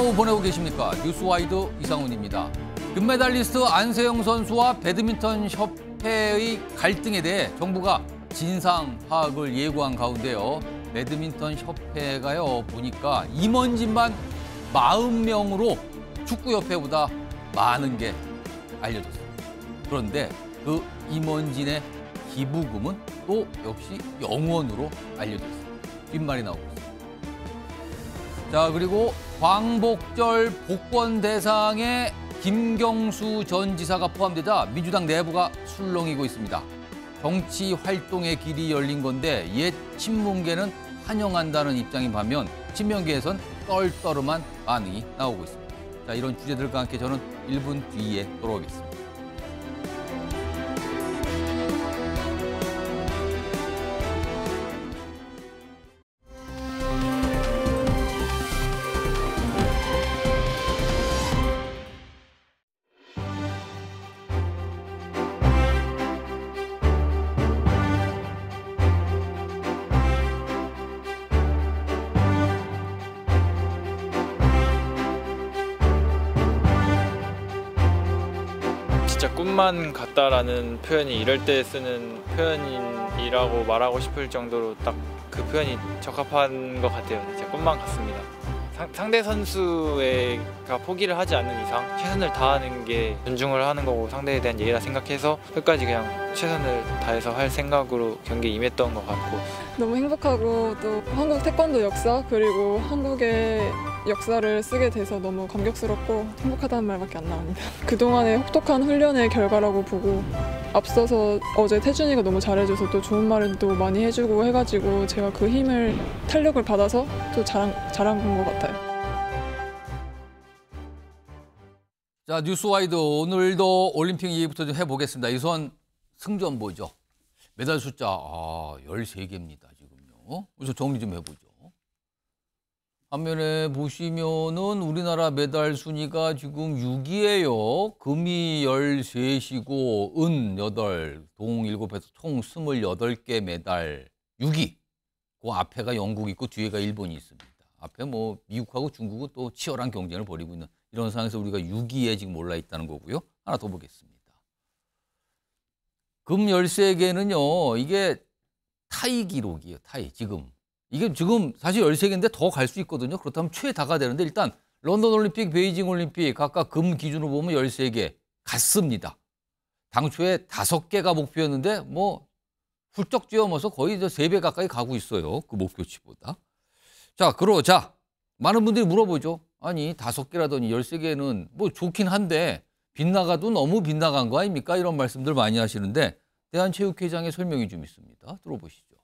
행복 보내고 계십니까? 뉴스와이드 이상훈입니다. 금메달리스트 안세영 선수와 배드민턴 협회의 갈등에 대해 정부가 진상 파악을 예고한 가운데요. 배드민턴 협회가요 보니까 임원진만 40명으로 축구협회보다 많은 게 알려졌습니다. 그런데 그 임원진의 기부금은 또 역시 영원으로 알려졌습니다. 뒷말이 나오고 있습니다. 자, 그리고 광복절 복권 대상에 김경수 전 지사가 포함되자 민주당 내부가 술렁이고 있습니다. 정치 활동의 길이 열린 건데 옛 친문계는 환영한다는 입장인 반면 친명계에선 떨떠름한 반응이 나오고 있습니다. 자, 이런 주제들과 함께 저는 1분 뒤에 돌아오겠습니다. 힐만 같다라는 표현이 이럴 때 쓰는 표현이라고 말하고 싶을 정도로 딱 그 표현이 적합한 것 같아요. 제 꿈만 같습니다. 상대 선수가 포기를 하지 않는 이상 최선을 다하는 게 존중을 하는 거고 상대에 대한 예의라 생각해서 끝까지 그냥 최선을 다해서 할 생각으로 경기에 임했던 것 같고 너무 행복하고 또 한국 태권도 역사 그리고 한국의 역사를 쓰게 돼서 너무 감격스럽고 행복하다는 말밖에 안 나옵니다. 그동안의 혹독한 훈련의 결과라고 보고 앞서서 어제 태준이가 너무 잘해줘서 또 좋은 말을 또 많이 해주고 해가지고 제가 그 힘을 탄력을 받아서 또 잘한, 잘한 것 같아요. 자 뉴스와이드 오늘도 올림픽 얘기부터 좀 해보겠습니다. 이선 승전보죠. 메달 숫자 아, 13개입니다. 우선 어? 정리 좀 해보죠. 화면에 보시면은 우리나라 메달 순위가 지금 6위예요. 금이 13시고 은 8, 동 7에서 총 28개 메달 6위. 그 앞에가 영국 있고 뒤에가 일본이 있습니다. 앞에 뭐 미국하고 중국은 또 치열한 경쟁을 벌이고 있는 이런 상황에서 우리가 6위에 지금 올라 있다는 거고요. 하나 더 보겠습니다. 금 13개는요. 이게 타이 기록이에요. 타이 지금. 이게 지금 사실 13개인데 더 갈 수 있거든요. 그렇다면 최다가 되는데 일단 런던 올림픽, 베이징 올림픽 각각 금 기준으로 보면 13개 갔습니다. 당초에 5개가 목표였는데 뭐 훌쩍 뛰어넘어서 거의 3배 가까이 가고 있어요. 그 목표치보다. 자, 그러자 많은 분들이 물어보죠. 아니, 5개라더니 13개는 뭐 좋긴 한데 빗나가도 너무 빗나간 거 아닙니까? 이런 말씀들 많이 하시는데 대한체육회장의 설명이 좀 있습니다. 들어보시죠.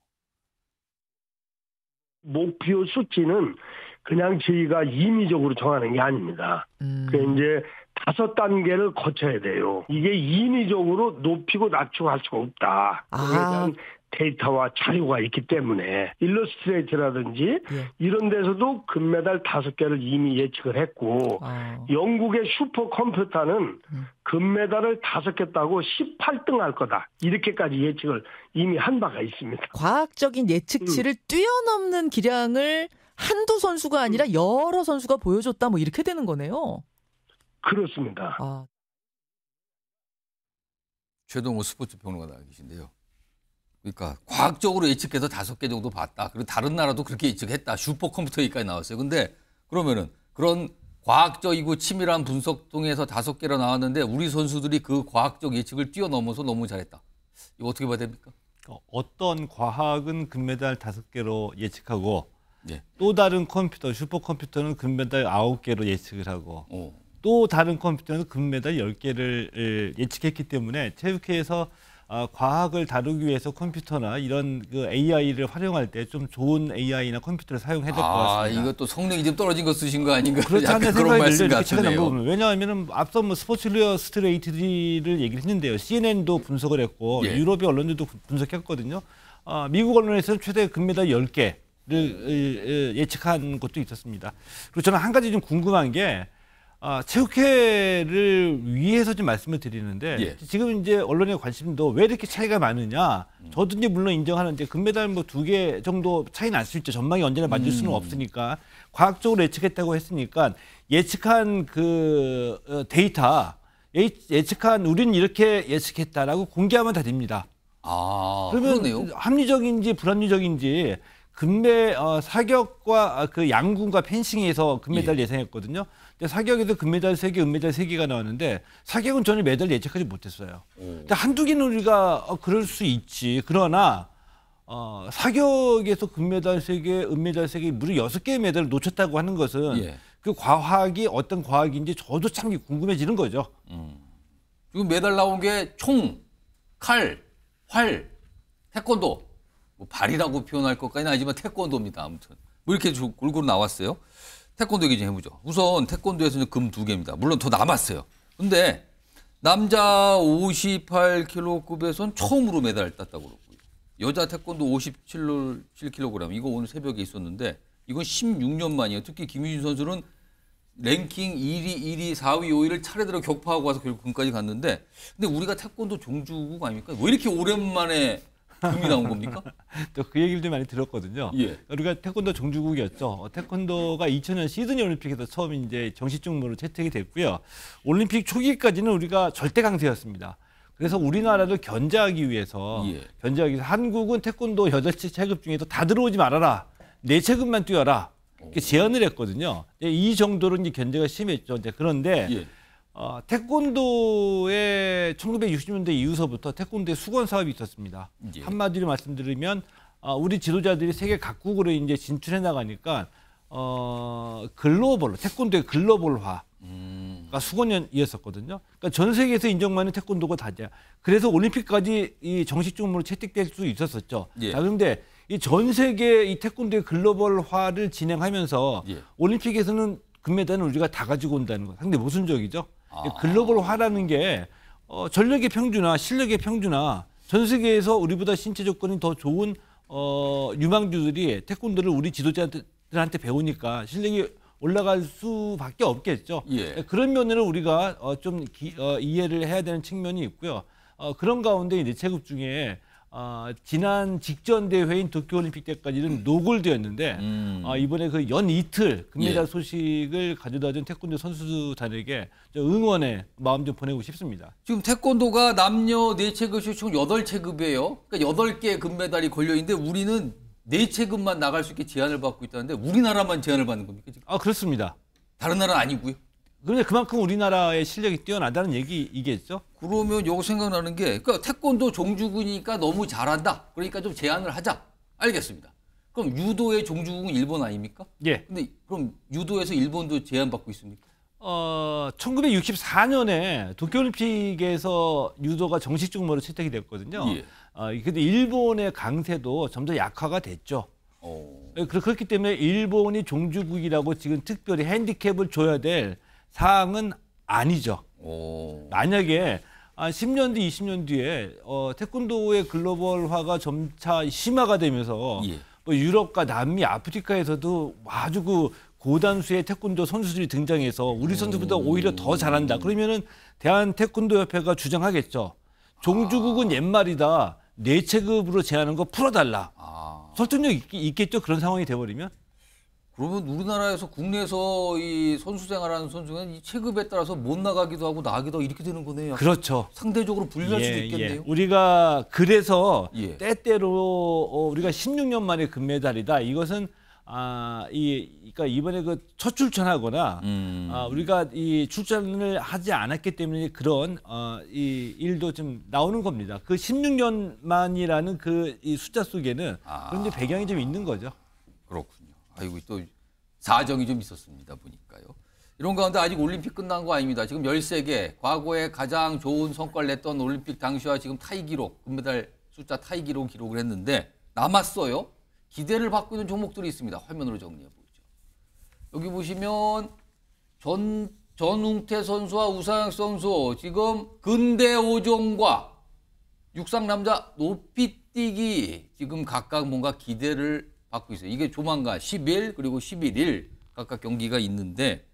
목표 수치는 그냥 저희가 임의적으로 정하는 게 아닙니다. 음. 그 이제 다섯 단계를 거쳐야 돼요. 이게 인위적으로 높이고 낮추고 할 수가 없다. 아, 데이터와 자료가 있기 때문에 일러스트레이트라든지 예. 이런 데서도 금메달 다섯 개를 이미 예측을 했고 아. 영국의 슈퍼컴퓨터는 음. 금메달을 다섯 개 따고 18등 할 거다 이렇게까지 예측을 이미 한 바가 있습니다. 과학적인 예측치를 음. 뛰어넘는 기량을 한두 선수가 아니라 음. 여러 선수가 보여줬다 뭐 이렇게 되는 거네요. 그렇습니다. 아. 최동호 스포츠 평론가나 계신데요. 그러니까 과학적으로 예측해서 다섯 개 정도 봤다. 그리고 다른 나라도 그렇게 예측했다. 슈퍼컴퓨터 얘기까지 나왔어요. 근데 그러면은 그런 과학적이고 치밀한 분석 통해서 다섯 개로 나왔는데 우리 선수들이 그 과학적 예측을 뛰어넘어서 너무 잘했다. 이거 어떻게 봐야 됩니까? 그러니까 어떤 과학은 금메달 다섯 개로 예측하고 예. 또 다른 컴퓨터 슈퍼컴퓨터는 금메달 아홉 개로 예측을 하고 오. 어. 또 다른 컴퓨터는 금메달 열개를 예측했기 때문에 체육회에서 어, 과학을 다루기 위해서 컴퓨터나 이런 그 AI를 활용할 때 좀 좋은 AI나 컴퓨터를 사용해야 될것 아, 같습니다. 아, 이것도 성능이 좀 떨어진 거 쓰신 거 아닌가? 그렇다는 생각이 들죠. 왜냐하면 앞서 뭐 스포츠리어 스트레이트를 얘기를 했는데요. CNN도 분석을 했고 예. 유럽의 언론들도 분석했거든요. 어, 미국 언론에서는 최대 금메달 10개를 어, 어, 어, 예측한 것도 있었습니다. 그리고 저는 한 가지 좀 궁금한 게 아, 체육회를 위해서 좀 말씀을 드리는데 예. 지금 이제 언론의 관심도 왜 이렇게 차이가 많으냐 음. 저도 이제 물론 인정하는데 금메달 뭐 두 개 정도 차이 날 수 있죠 전망이 언제나 맞을 수는 음. 없으니까 과학적으로 예측했다고 했으니까 예측한 그 어, 데이터 예, 예측한 우리는 이렇게 예측했다라고 공개하면 다 됩니다. 아, 그러면 그러네요. 합리적인지 불합리적인지 금메 어, 사격과 그 양궁과 펜싱에서 금메달 예. 예상했거든요. 근데 사격에도 금메달 세개 은메달 세개가 나왔는데 사격은 저는 메달 예측하지 못했어요. 음. 근데 한두 개는 우리가 어, 그럴 수 있지. 그러나 어, 사격에서 금메달 세개 은메달 세개 무려 여섯 개의 메달을 놓쳤다고 하는 것은 예. 그 과학이 어떤 과학인지 저도 참 궁금해지는 거죠. 음. 지금 메달 나온 게 총, 칼, 활, 태권도, 뭐 발이라고 표현할 것까지는 아니지만 태권도입니다. 아무튼 뭐 이렇게 골고루 나왔어요. 태권도 얘기 좀 해보죠. 우선 태권도에서는 금 두 개입니다. 물론 더 남았어요. 근데 남자 58kg급에선 처음으로 메달을 땄다고 그러고요. 여자 태권도 57kg, 이거 오늘 새벽에 있었는데 이건 16년 만이에요. 특히 김유진 선수는 랭킹 1위, 1위, 4위, 5위를 차례대로 격파하고 와서 결국 금까지 갔는데 근데 우리가 태권도 종주국 아닙니까? 왜 이렇게 오랜만에 금이 나온 겁니까? 또 그 얘기를 좀 많이 들었거든요. 예. 우리가 그러니까 태권도 종주국이었죠. 어, 태권도가 2000년 시드니 올림픽에서 처음 이제 정식 종목으로 채택이 됐고요. 올림픽 초기까지는 우리가 절대 강세였습니다. 그래서 우리나라를 견제하기 위해서 예. 견제하기 위해서 한국은 태권도 여덟 체급 중에서 다 들어오지 말아라. 내 네 체급만 뛰어라. 이렇게 제언을 했거든요. 예, 이 정도로 이제 견제가 심했죠. 이제 그런데 예. 어, 태권도의 1960년대 이후서부터 태권도의 수건 사업이 있었습니다. 예. 한마디로 말씀드리면 어, 우리 지도자들이 세계 각국으로 이제 진출해 나가니까 어, 글로벌 태권도의 글로벌화. 그러니까 수건이었었거든요. 그러니까 전 세계에서 인정받는 태권도가 다냐. 그래서 올림픽까지 이 정식 종목으로 채택될 수 있었었죠. 예. 자, 그런데 이 전 세계 이 태권도의 글로벌화를 진행하면서 예. 올림픽에서는 금메달은 우리가 다 가지고 온다는 거 상당히 모순적이죠. 아. 글로벌화라는 게 어, 전력의 평준화, 실력의 평준화, 전 세계에서 우리보다 신체 조건이 더 좋은 어, 유망주들이 태권도를 우리 지도자들한테 배우니까 실력이 올라갈 수밖에 없겠죠. 예. 네, 그런 면을 우리가 어, 좀 기, 어, 이해를 해야 되는 측면이 있고요. 어, 그런 가운데 이제 네 체급 중에 아, 지난 직전 대회인 도쿄올림픽 때까지는 음. 노골되었는데 음. 아, 이번에 그 연 이틀 금메달 예. 소식을 가져다준 태권도 선수단에게 응원의 마음 좀 보내고 싶습니다. 지금 태권도가 남녀 네 체급이 총 여덟 체급이에요. 그러니까 여덟 개 금메달이 걸려 있는데 우리는 네 체급만 나갈 수 있게 제한을 받고 있다는데 우리나라만 제한을 받는 겁니까? 지금? 아 그렇습니다. 다른 나라 아니고요. 그런데 그만큼 우리나라의 실력이 뛰어나다는 얘기이겠죠. 그러면 요거 생각나는 게 그러니까 태권도 종주국이니까 너무 잘한다. 그러니까 좀 제한을 하자. 알겠습니다. 그럼 유도의 종주국은 일본 아닙니까? 예. 근데 그럼 유도에서 일본도 제한받고 있습니까? 어, 1964년에 도쿄올림픽에서 유도가 정식 적으로 채택이 됐거든요. 예. 어, 근데 일본의 강세도 점점 약화가 됐죠. 오. 어. 예, 그렇기 때문에 일본이 종주국이라고 지금 특별히 핸디캡을 줘야 될 사항은 아니죠. 오. 어. 만약에 아, 10년 뒤, 20년 뒤에 어, 태권도의 글로벌화가 점차 심화가 되면서 예. 뭐 유럽과 남미, 아프리카에서도 아주 그 고단수의 태권도 선수들이 등장해서 우리 선수보다 오히려 더 잘한다. 그러면은 대한 태권도 협회가 주장하겠죠. 종주국은 아. 옛말이다. 내 체급으로 제하는 거 풀어달라. 아. 설득력 있, 있겠죠. 그런 상황이 돼버리면. 그러면 우리나라에서 국내에서 이 선수 생활하는 선수는 이 체급에 따라서 못 나가기도 하고 나가기도 하고 이렇게 되는 거네요. 그렇죠. 상대적으로 불리할 예, 수도 예. 있겠네요. 예. 우리가 그래서 예. 때때로 어, 우리가 16년 만에 금메달이다. 이것은 아, 이, 그니까 이번에 그 첫 출전하거나, 음. 아, 우리가 이 출전을 하지 않았기 때문에 그런, 어, 이 일도 좀 나오는 겁니다. 그 16년 만이라는 그 이 숫자 속에는 아. 그런데 배경이 좀 있는 거죠. 그렇군요. 아이고 또 사정이 좀 있었습니다 보니까요. 이런 가운데 아직 올림픽 끝난 거 아닙니다. 지금 13개 과거에 가장 좋은 성과를 냈던 올림픽 당시와 지금 타이 기록 금메달 숫자 타이 기록 기록을 했는데 남았어요. 기대를 받고 있는 종목들이 있습니다. 화면으로 정리해 보죠. 여기 보시면 전 전웅태 선수와 우상혁 선수 지금 근대 오종과 육상 남자 높이뛰기 지금 각각 뭔가 기대를 받고 있어요. 이게 조만간 10일 그리고 11일 각각 경기가 있는데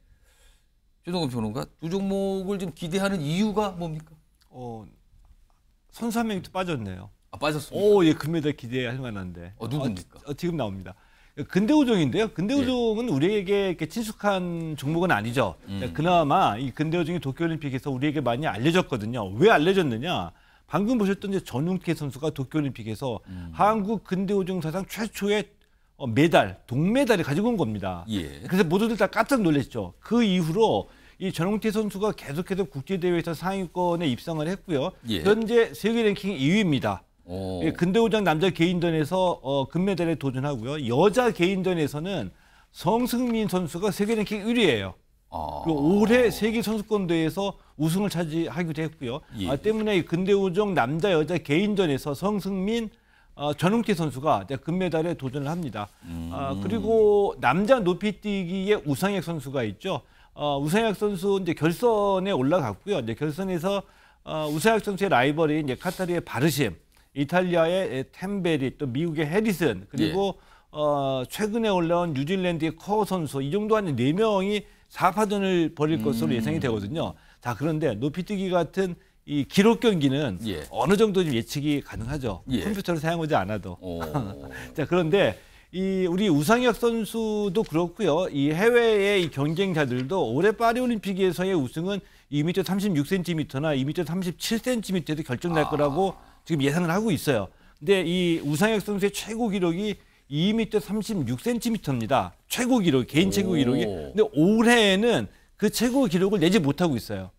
조동건 평론가 두 종목을 좀 기대하는 이유가 뭡니까? 어 선수 한 명이 또 빠졌네요. 아 빠졌습니다. 오예 금메달 기대할 만한데. 어 누굽니까? 어, 어, 지금 나옵니다. 근대우종인데요. 근대우종은 예. 우리에게 이렇게 친숙한 종목은 아니죠. 음. 네, 그나마 이 근대우종이 도쿄올림픽에서 우리에게 많이 알려졌거든요. 왜 알려졌느냐? 방금 보셨던 전용태 선수가 도쿄올림픽에서 음. 한국 근대우종 사상 최초의 어, 메달, 동메달을 가지고 온 겁니다. 예. 그래서 모두들 다 깜짝 놀랐죠. 그 이후로 이 전홍태 선수가 계속해서 국제대회에서 상위권에 입상을 했고요. 예. 현재 세계 랭킹 2위입니다. 오. 어. 예, 근대오장 남자 개인전에서 어, 금메달에 도전하고요. 여자 개인전에서는 성승민 선수가 세계 랭킹 1위예요. 아. 올해 세계 선수권 대회에서 우승을 차지하기도 했고요. 예. 아, 때문에 근대오종 남자 여자 개인전에서 성승민 어, 전웅태 선수가 금메달에 도전을 합니다. 어, 음. 어, 그리고 남자 높이뛰기에 우상혁 선수가 있죠. 어, 우상혁 선수 이제 결선에 올라갔고요. 이제 결선에서 어, 우상혁 선수의 라이벌인 이제 카타르의 바르심, 이탈리아의 템베리, 또 미국의 해리슨, 그리고 예. 어, 최근에 올라온 뉴질랜드의 커 선수 이 정도 한네 명이 4파전을 벌일 것으로 음. 예상이 되거든요. 자 그런데 높이뛰기 같은 이 기록 경기는 예. 어느 정도 좀 예측이 가능하죠. 예. 컴퓨터를 사용하지 않아도. 자 그런데 이 우리 우상혁 선수도 그렇고요. 이 해외의 이 경쟁자들도 올해 파리 올림픽에서의 우승은 2m 36cm나 2m 37cm도 결정날 아. 거라고 지금 예상을 하고 있어요. 근데 이 우상혁 선수의 최고 기록이 2m 36cm입니다. 최고 기록, 개인 최고 기록이. 근데 올해에는 그 최고 기록을 내지 못하고 있어요.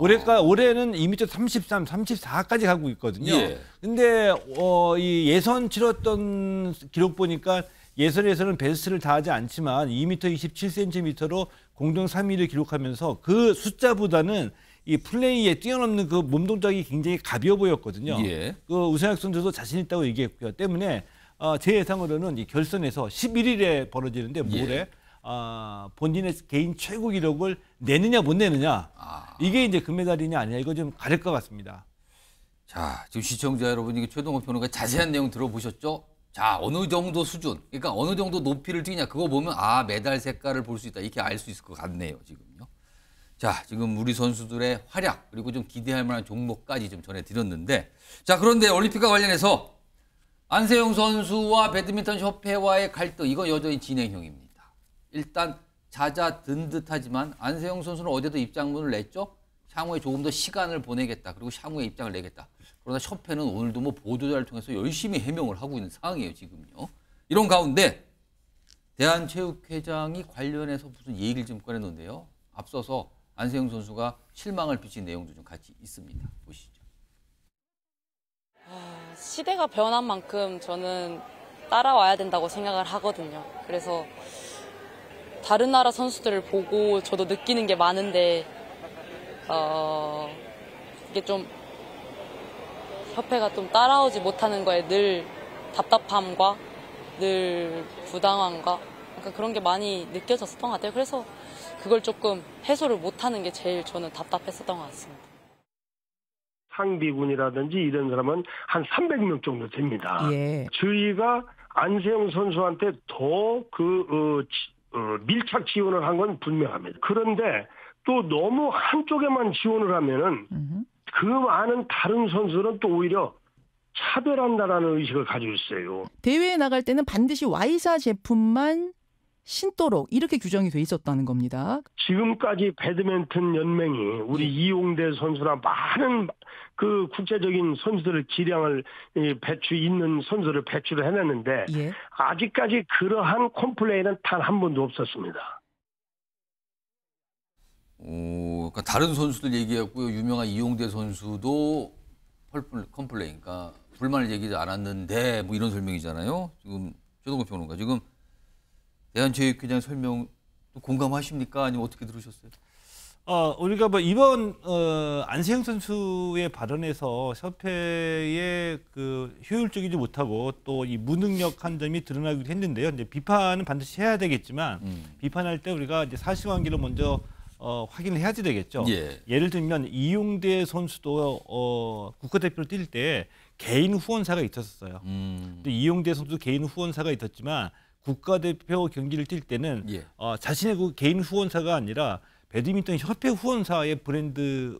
올해가 올해는 2m 33, 34까지 가고 있거든요. 예. 근데 어, 이 예선 치렀던 기록 보니까 예선에서는 베스트를 다하지 않지만 2m 27cm로 공동 3위를 기록하면서 그 숫자보다는 이 플레이에 뛰어넘는 그 몸동작이 굉장히 가벼워 보였거든요. 예. 그 우승혁 선수도 자신 있다고 얘기했고요. 때문에 어, 제 예상으로는 이 결선에서 11일에 벌어지는데 모레 예. 아, 본인의 개인 최고 기록을 내느냐 못 내느냐 아. 이게 이제 금메달이냐 아니냐 이거 좀 가릴 것 같습니다. 자 지금 시청자 여러분 이게 최동호 평론가 자세한 내용 들어보셨죠? 자 어느 정도 수준 그러니까 어느 정도 높이를 뛰냐 그거 보면 아 메달 색깔을 볼 수 있다 이렇게 알 수 있을 것 같네요 지금요. 자 지금 우리 선수들의 활약 그리고 좀 기대할 만한 종목까지 좀 전해드렸는데 자 그런데 올림픽과 관련해서 안세용 선수와 배드민턴 협회와의 갈등 이건 여전히 진행형입니다. 일단 자자든 듯하지만 안세영 선수는 어제도 입장문을 냈죠. 향후에 조금 더 시간을 보내겠다. 그리고 향후에 입장을 내겠다. 그러나 협회는 오늘도 뭐 보도자를 통해서 열심히 해명을 하고 있는 상황이에요, 지금요. 이런 가운데 대한체육회장이 관련해서 무슨 얘기를 좀꺼냈는데요 앞서서 안세영 선수가 실망을 비친 내용도 좀 같이 있습니다. 보시죠. 아, 시대가 변한 만큼 저는 따라와야 된다고 생각을 하거든요. 그래서 다른 나라 선수들을 보고 저도 느끼는 게 많은데 어, 이게 좀 협회가 좀 따라오지 못하는 거에 늘 답답함과 늘 부당함과 약간 그런 게 많이 느껴졌었던 것 같아요. 그래서 그걸 조금 해소를 못하는 게 제일 저는 답답했었던 것 같습니다. 상비군이라든지 이런 사람은 한 300명 정도 됩니다. 예. 주위가 안세영 선수한테 더 그 어, 어, 밀착 지원을 한 건 분명합니다. 그런데 또 너무 한쪽에만 지원을 하면은 그 많은 다른 선수는 또 오히려 차별한다라는 의식을 가지고 있어요. 대회에 나갈 때는 반드시 Y사 제품만 신도록 이렇게 규정이 돼 있었다는 겁니다. 지금까지 배드민턴 연맹이 우리 예. 이용대 선수나 많은 그 국제적인 선수들을 기량을 배추 있는 선수를 배출을 해냈는데 예. 아직까지 그러한 콤플레인은 단 한 번도 없었습니다. 오, 그러니까 다른 선수들 얘기했고요. 유명한 이용대 선수도 펄플 컴플레인, 그러니까 불만을 얘기하지 않았는데 뭐 이런 설명이잖아요. 지금 조동근 평론가 지금 대한체육회장 설명 공감하십니까? 아니면 어떻게 들으셨어요? 어, 우리가 뭐 이번 어, 안세영 선수의 발언에서 협회의 그 효율적이지 못하고 또 이 무능력한 점이 드러나기도 했는데요. 이제 비판은 반드시 해야 되겠지만 음. 비판할 때 우리가 이제 사실관계를 먼저 어, 확인을 해야지 되겠죠. 예. 를 들면 이용대 선수도 어, 국가대표를뛸 때 개인 후원사가 있었어요. 음. 근데 이용대 선수도 개인 후원사가 있었지만 국가대표 경기를 뛸 때는 예. 어, 자신의 그 개인 후원사가 아니라 배드민턴 협회 후원사의 브랜드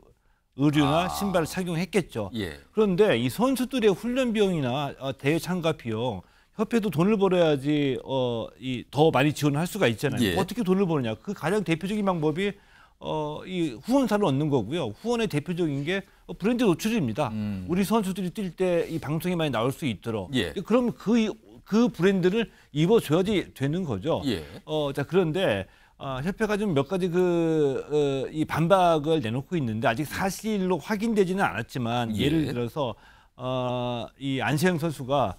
의류나 아. 신발을 착용했겠죠. 예. 그런데 이 선수들의 훈련 비용이나 어, 대회 참가 비용 협회도 돈을 벌어야지 어, 이더 많이 지원할 수가 있잖아요. 예. 어떻게 돈을 버느냐. 그 가장 대표적인 방법이 어, 이 후원사를 얻는 거고요. 후원의 대표적인 게 어, 브랜드 노출입니다. 음. 우리 선수들이 뛸 때 이 방송에 많이 나올 수 있도록. 예. 그럼 그그 브랜드를 입어줘야지 되는 거죠. 예. 어, 자 그런데 어, 협회가 좀몇 가지 그, 어, 이 반박을 내놓고 있는데 아직 사실로 확인되지는 않았지만 예. 를 들어서 어, 이 안세영 선수가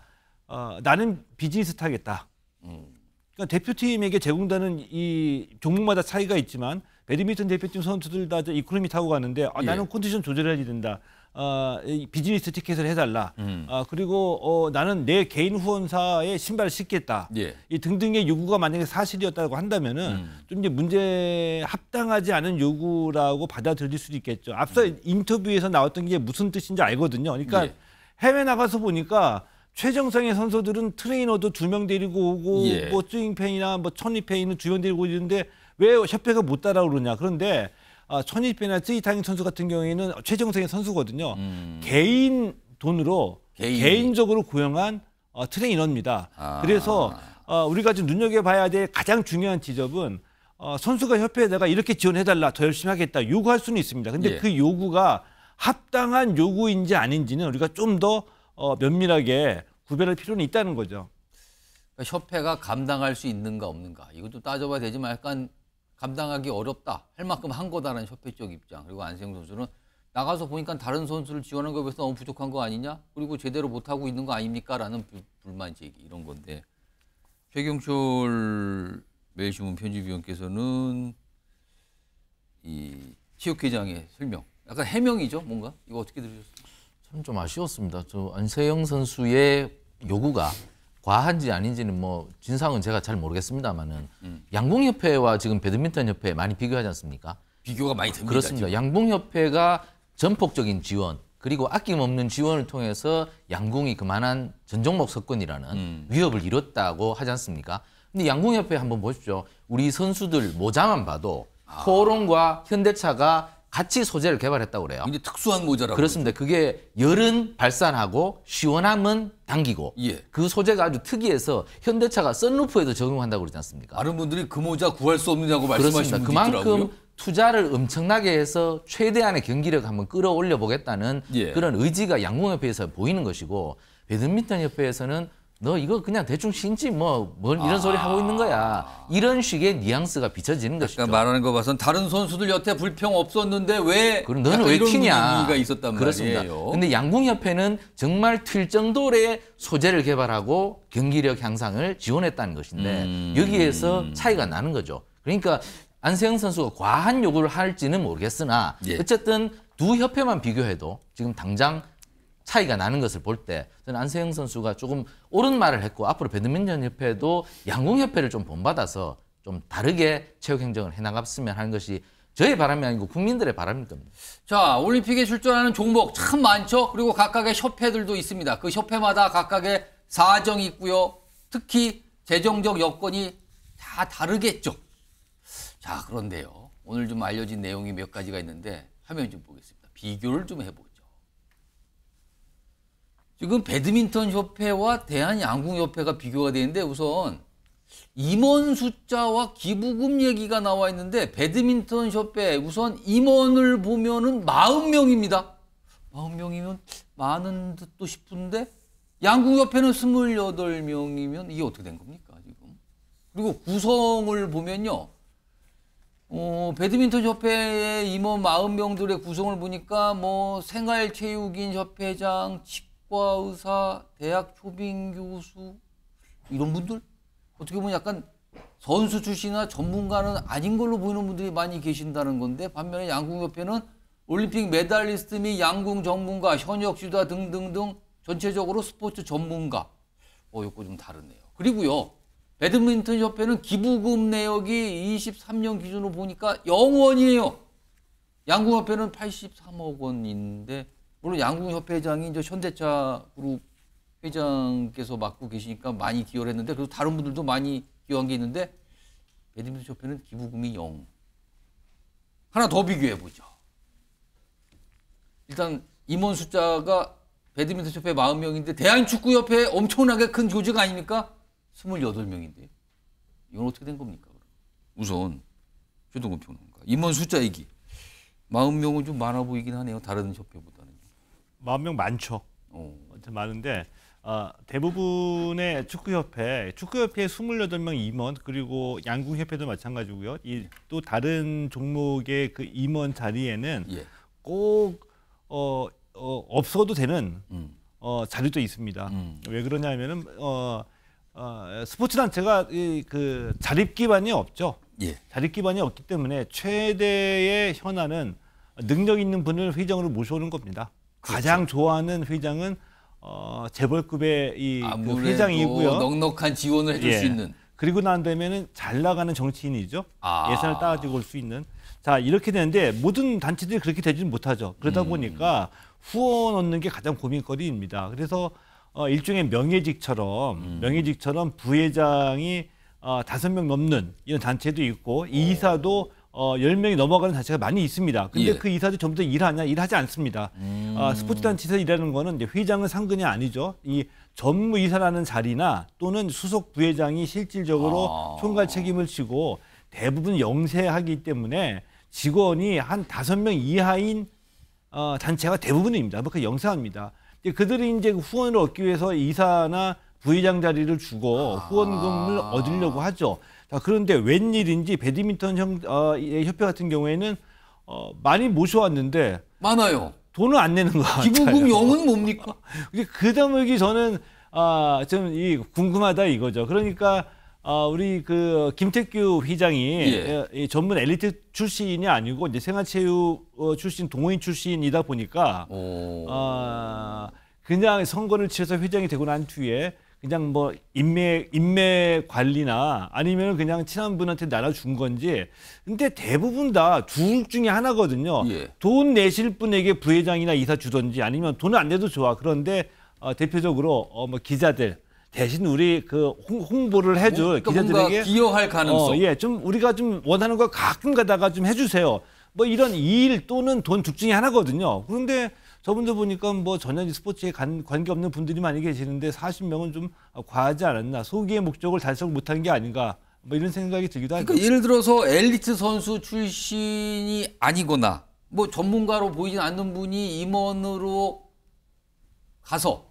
어, 나는 비즈니스 타겠다. 음. 그러니까 대표팀에게 제공되는 이 종목마다 차이가 있지만 배드민턴 대표팀 선수들 다 이코노미 타고 가는데 아, 나는 예. 컨디션 조절해야 된다. 어, 비즈니스 티켓을 해달라. 음. 아, 그리고 어, 나는 내 개인 후원사에 신발을 신겠다 예. 이 등등의 요구가 만약에 사실이었다고 한다면은 음. 좀 이제 문제 합당하지 않은 요구라고 받아들일 수도 있겠죠. 앞서 음. 인터뷰에서 나왔던 게 무슨 뜻인지 알거든요. 그러니까 예. 해외 나가서 보니까 최정상의 선수들은 트레이너도 두 명 데리고 오고 예. 뭐 스윙팬이나 뭐 천리팬이는 두명 데리고 오는데 왜 협회가 못 따라 오느냐. 그런데 아, 천이빈이나 쯔이타잉 선수 같은 경우에는 최정생의 선수거든요. 음. 개인 돈으로 개인. 적으로 고용한 어, 트레이너입니다. 아. 그래서 어, 우리가 지금 눈여겨봐야 될 가장 중요한 지점은 어, 선수가 협회에다가 이렇게 지원해달라, 더 열심히 하겠다 요구할 수는 있습니다. 근데 예. 그 요구가 합당한 요구인지 아닌지는 우리가 좀 더 어, 면밀하게 구별할 필요는 있다는 거죠. 그러니까 협회가 감당할 수 있는가 없는가 이것도 따져봐야 되지만 약간 감당하기 어렵다 할 만큼 한 거다라는 협회적 입장 그리고 안세영 선수는 나가서 보니까 다른 선수를 지원한 것에 비해서 너무 부족한 거 아니냐 그리고 제대로 못하고 있는 거 아닙니까라는 불만 제기 이런 건데 최경철 매일신문 편집위원께서는 이 체육회장의 설명 약간 해명이죠 뭔가 이거 어떻게 들으셨어요? 참 좀 아쉬웠습니다. 저 안세영 선수의 요구가 과한지 아닌지는 뭐 진상은 제가 잘 모르겠습니다만은 음. 양궁협회와 지금 배드민턴협회 많이 비교하지 않습니까? 비교가 많이 됩니다. 그렇습니다. 지금. 양궁협회가 전폭적인 지원 그리고 아낌없는 지원을 통해서 양궁이 그만한 전 종목 석권이라는 음. 위협을 이뤘다고 하지 않습니까? 근데 양궁협회 한번 보십시오. 우리 선수들 모자만 봐도 아. 토론과 현대차가 같이 소재를 개발했다고 그래요. 이제 특수한 모자라고. 그렇습니다. 그러죠. 그게 열은 발산하고 시원함은 당기고 예. 그 소재가 아주 특이해서 현대차가 썬루프에도 적용한다고 그러지 않습니까? 많은 분들이 그 모자 구할 수 없느냐고 말씀하시는 분들 있더라고요. 투자를 엄청나게 해서 최대한의 경기력 한번 끌어올려 보겠다는 예. 그런 의지가 양궁협회에서 보이는 것이고 배드민턴 협회에서는 너 이거 그냥 대충 신지 뭐, 뭔 이런 아... 소리 하고 있는 거야. 아. 이런 식의 뉘앙스가 비춰지는 것이죠. 말하는 거 봐선 다른 선수들 여태 불평 없었는데 왜 그럼 너는 왜 튀냐? 가 있었단 그렇습니다. 말이에요. 근데 양궁협회는 정말 틀 정도의 소재를 개발하고 경기력 향상을 지원했다는 것인데 음... 여기에서 차이가 나는 거죠. 그러니까 안세영 선수가 과한 요구를 할지는 모르겠으나 예. 어쨌든 두 협회만 비교해도 지금 당장 차이가 나는 것을 볼 때 저는 안세영 선수가 조금 옳은 말을 했고 앞으로 배드민턴 협회도 양궁 협회를 좀 본받아서 좀 다르게 체육 행정을 해나갔으면 하는 것이 저의 바람이 아니고 국민들의 바람일 겁니다. 자, 올림픽에 출전하는 종목 참 많죠. 그리고 각각의 협회들도 있습니다. 그 협회마다 각각의 사정이 있고요. 특히 재정적 여건이 다 다르겠죠. 자, 그런데요. 오늘 좀 알려진 내용이 몇 가지가 있는데 화면 좀 보겠습니다. 비교를 좀 해보겠습니다. 지금 배드민턴 협회와 대한양궁협회가 비교가 되는데 우선 임원 숫자와 기부금 얘기가 나와 있는데 배드민턴 협회 우선 임원을 보면은 40명입니다. 40명이면 많은 듯도 싶은데 양궁협회는 28명이면 이게 어떻게 된 겁니까 지금? 그리고 구성을 보면요. 어, 배드민턴 협회의 임원 40명들의 구성을 보니까 뭐 생활체육인 협회장, 국과의사 대학 초빙 교수 이런 분들 어떻게 보면 약간 선수 출신이나 전문가는 아닌 걸로 보이는 분들이 많이 계신다는 건데 반면에 양궁협회는 올림픽 메달리스트 및 양궁 전문가, 현역 지도자 등등등 전체적으로 스포츠 전문가. 어, 요거 좀 다르네요. 그리고요. 배드민턴 협회는 기부금 내역이 23년 기준으로 보니까 0원이에요. 양궁협회는 83억 원인데 물론 양궁협회장이 이제 현대차 그룹 회장께서 맡고 계시니까 많이 기여를 했는데 그리고 다른 분들도 많이 기여한 게 있는데 배드민턴 협회는 기부금이 0. 하나 더 비교해 보죠. 일단 임원 숫자가 배드민턴 협회 40명인데 대한 축구 협회 엄청나게 큰 조직 아닙니까? 28명인데. 이건 어떻게 된 겁니까? 우선 최동근 평론가 임원 숫자 얘기. 40명은 좀 많아 보이긴 하네요. 다른 협회보다. 마흔 명 많죠. 어. 많은데 어, 대부분의 축구협회, 축구협회 28명 임원 그리고 양궁협회도 마찬가지고요. 이, 또 다른 종목의 그 임원 자리에는 예. 꼭 어, 어, 없어도 되는 음. 어, 자료도 있습니다. 음. 왜 그러냐면은 어, 어, 스포츠 단체가 이, 그 자립 기반이 없죠. 예. 자립 기반이 없기 때문에 최대의 현안은 능력 있는 분을 회장으로 모셔오는 겁니다. 가장 그렇죠. 좋아하는 회장은 어, 재벌급의 이그 회장이고요. 넉넉한 지원을 해줄 예. 수 있는. 그리고 난 다음에는 잘 나가는 정치인이죠. 아. 예산을 따가지고 올 수 있는. 자 이렇게 되는데 모든 단체들이 그렇게 되지는 못하죠. 그러다 음. 보니까 후원 얻는 게 가장 고민거리입니다. 그래서 어, 일종의 명예직처럼 음. 명예직처럼 부회장이 어, 다섯 명 넘는 이런 단체도 있고 오. 이사도 어, 10명이 넘어가는 단체가 많이 있습니다. 근데 예. 그 이사들 전부 다 일하냐? 일하지 않습니다. 아, 음. 어, 스포츠 단체에서 일하는 거는 이제 회장은 상근이 아니죠. 이 전무 이사라는 자리나 또는 수석 부회장이 실질적으로 아. 총괄 책임을 지고 대부분 영세하기 때문에 직원이 한 다섯 명 이하인 어, 단체가 대부분입니다. 그러니까 영세합니다. 그들이 이제 후원을 얻기 위해서 이사나 부회장 자리를 주고 아. 후원금을 얻으려고 하죠. 자, 그런데 웬일인지 배드민턴 형, 어, 협회 같은 경우에는 어, 많이 모셔왔는데 많아요. 돈을 안 내는 거 같아요. 기부금 영은 뭡니까? 그 대목이 저는 아, 좀이 궁금하다 이거죠. 그러니까 아, 우리 그 김택규 회장이 예. 예, 전문 엘리트 출신이 아니고 이제 생활체육 어, 출신 동호인 출신이다 보니까 오. 아, 그냥 선거를 치러서 회장이 되고 난 뒤에 그냥 뭐 인맥 인맥 관리나 아니면 그냥 친한 분한테 나눠준 건지 근데 대부분 다 둘 중에 하나거든요. 예. 돈 내실 분에게 부회장이나 이사 주던지 아니면 돈 안 내도 좋아. 그런데 어, 대표적으로 어, 뭐 기자들 대신 우리 그 홍, 보를 해줄 어, 그러니까 기자들에게 기여할 가능성. 어, 예, 좀 우리가 좀 원하는 거 가끔 가다가 좀 해주세요. 뭐 이런 일 또는 돈 둘 중에 하나거든요. 그런데 저분들 보니까 뭐 전혀 스포츠에 관, 관계없는 분들이 많이 계시는데 40명은 좀 과하지 않았나. 소기의 목적을 달성 못한 게 아닌가. 뭐 이런 생각이 들기도 하 그러니까 예를 들어서 엘리트 선수 출신이 아니거나 뭐 전문가로 보이진 않는 분이 임원으로 가서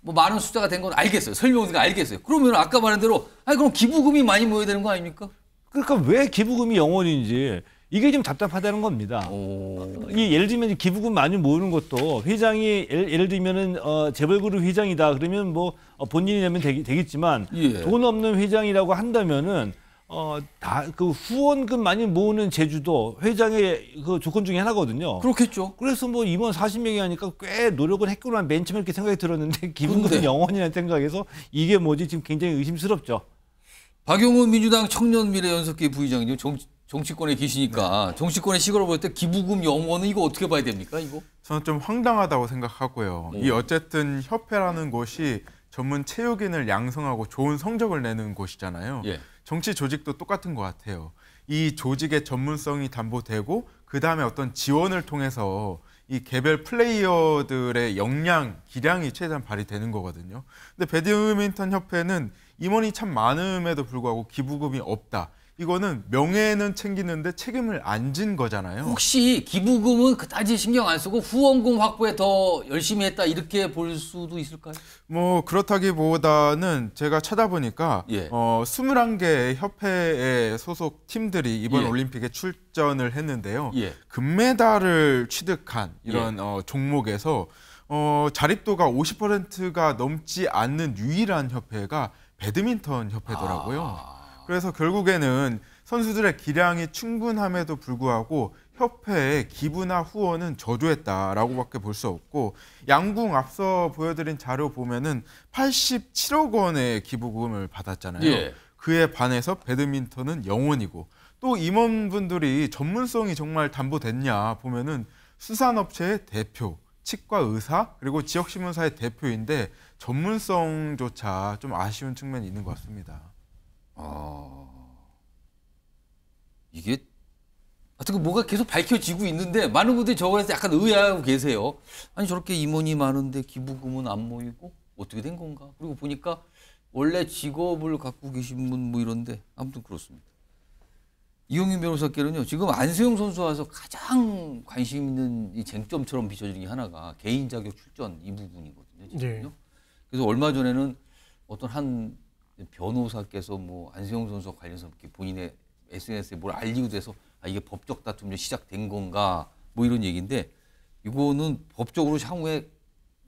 뭐 많은 숫자가 된 건 알겠어요. 설명드니까 알겠어요. 그러면 아까 말한 대로 아니 그럼 기부금이 많이 모여야 되는 거 아닙니까? 그러니까 왜 기부금이 영원인지 이게 좀 답답하다는 겁니다. 오. 이 예를 들면 기부금 많이 모으는 것도 회장이 예를, 예를 들면은 어, 재벌그룹 회장이다 그러면 뭐 어, 본인이 내면 되 되겠지만 예. 돈 없는 회장이라고 한다면은 어, 다그 후원금 많이 모으는 제주도 회장의 그 조건 중에 하나거든요. 그렇겠죠. 그래서 뭐 임원 40명이 하니까 꽤 노력을 했구나 맨 처음에 이렇게 생각이 들었는데 기분금은 영원이라는 생각에서 이게 뭐지 지금 굉장히 의심스럽죠. 박용훈 민주당 청년미래연속기 부의장님 정, 정치권에 계시니까 네. 정치권의 시각으로 볼 때 기부금 영원은 이거 어떻게 봐야 됩니까? 이거? 저는 좀 황당하다고 생각하고요. 오. 이 네. 어쨌든 협회라는 곳이 전문 체육인을 양성하고 좋은 성적을 내는 곳이잖아요. 예. 정치 조직도 똑같은 것 같아요. 이 조직의 전문성이 담보되고 그 다음에 어떤 지원을 통해서 이 개별 플레이어들의 역량, 기량이 최대한 발휘되는 거거든요. 근데 배드민턴 협회는 임원이 참 많음에도 불구하고 기부금이 없다. 이거는 명예는 챙기는데 책임을 안 진 거잖아요. 혹시 기부금은 그다지 신경 안 쓰고 후원금 확보에 더 열심히 했다 이렇게 볼 수도 있을까요? 뭐 그렇다기보다는 제가 찾아보니까 예. 어 21개의 협회에 소속 팀들이 이번 예. 올림픽에 출전을 했는데요. 예. 금메달을 취득한 이런 예. 어 종목에서 어 자립도가 50%가 넘지 않는 유일한 협회가 배드민턴 협회더라고요. 아... 그래서 결국에는 선수들의 기량이 충분함에도 불구하고 협회의 기부나 후원은 저조했다라고밖에 볼 수 없고 양궁 앞서 보여드린 자료 보면은 87억 원의 기부금을 받았잖아요. 예. 그에 반해서 배드민턴은 영원이고 또 임원분들이 전문성이 정말 담보됐냐 보면은 수산업체의 대표, 치과 의사 그리고 지역 신문사의 대표인데 전문성조차 좀 아쉬운 측면이 있는 것 같습니다. 아. 이게 어떻게 그 뭐가 계속 밝혀지고 있는데 많은 분들이 저거에서 약간 의아하고 계세요. 아니 저렇게 임원이 많은데 기부금은 안 모이고 어떻게 된 건가? 그리고 보니까 원래 직업을 갖고 계신 분 뭐 이런데 아무튼 그렇습니다. 이용윤 변호사께는요 지금 안세용 선수와서 가장 관심 있는 이 쟁점처럼 비춰지는 게 하나가 개인 자격 출전 이 부분이거든요. 지금요. 네. 그래서 얼마 전에는 어떤 한 변호사께서 뭐 안세용 선수 관련해서 본인의 SNS에 뭘 알리고 돼서 아, 이게 법적 다툼이 시작된 건가 뭐 이런 얘기인데 이거는 법적으로 향후에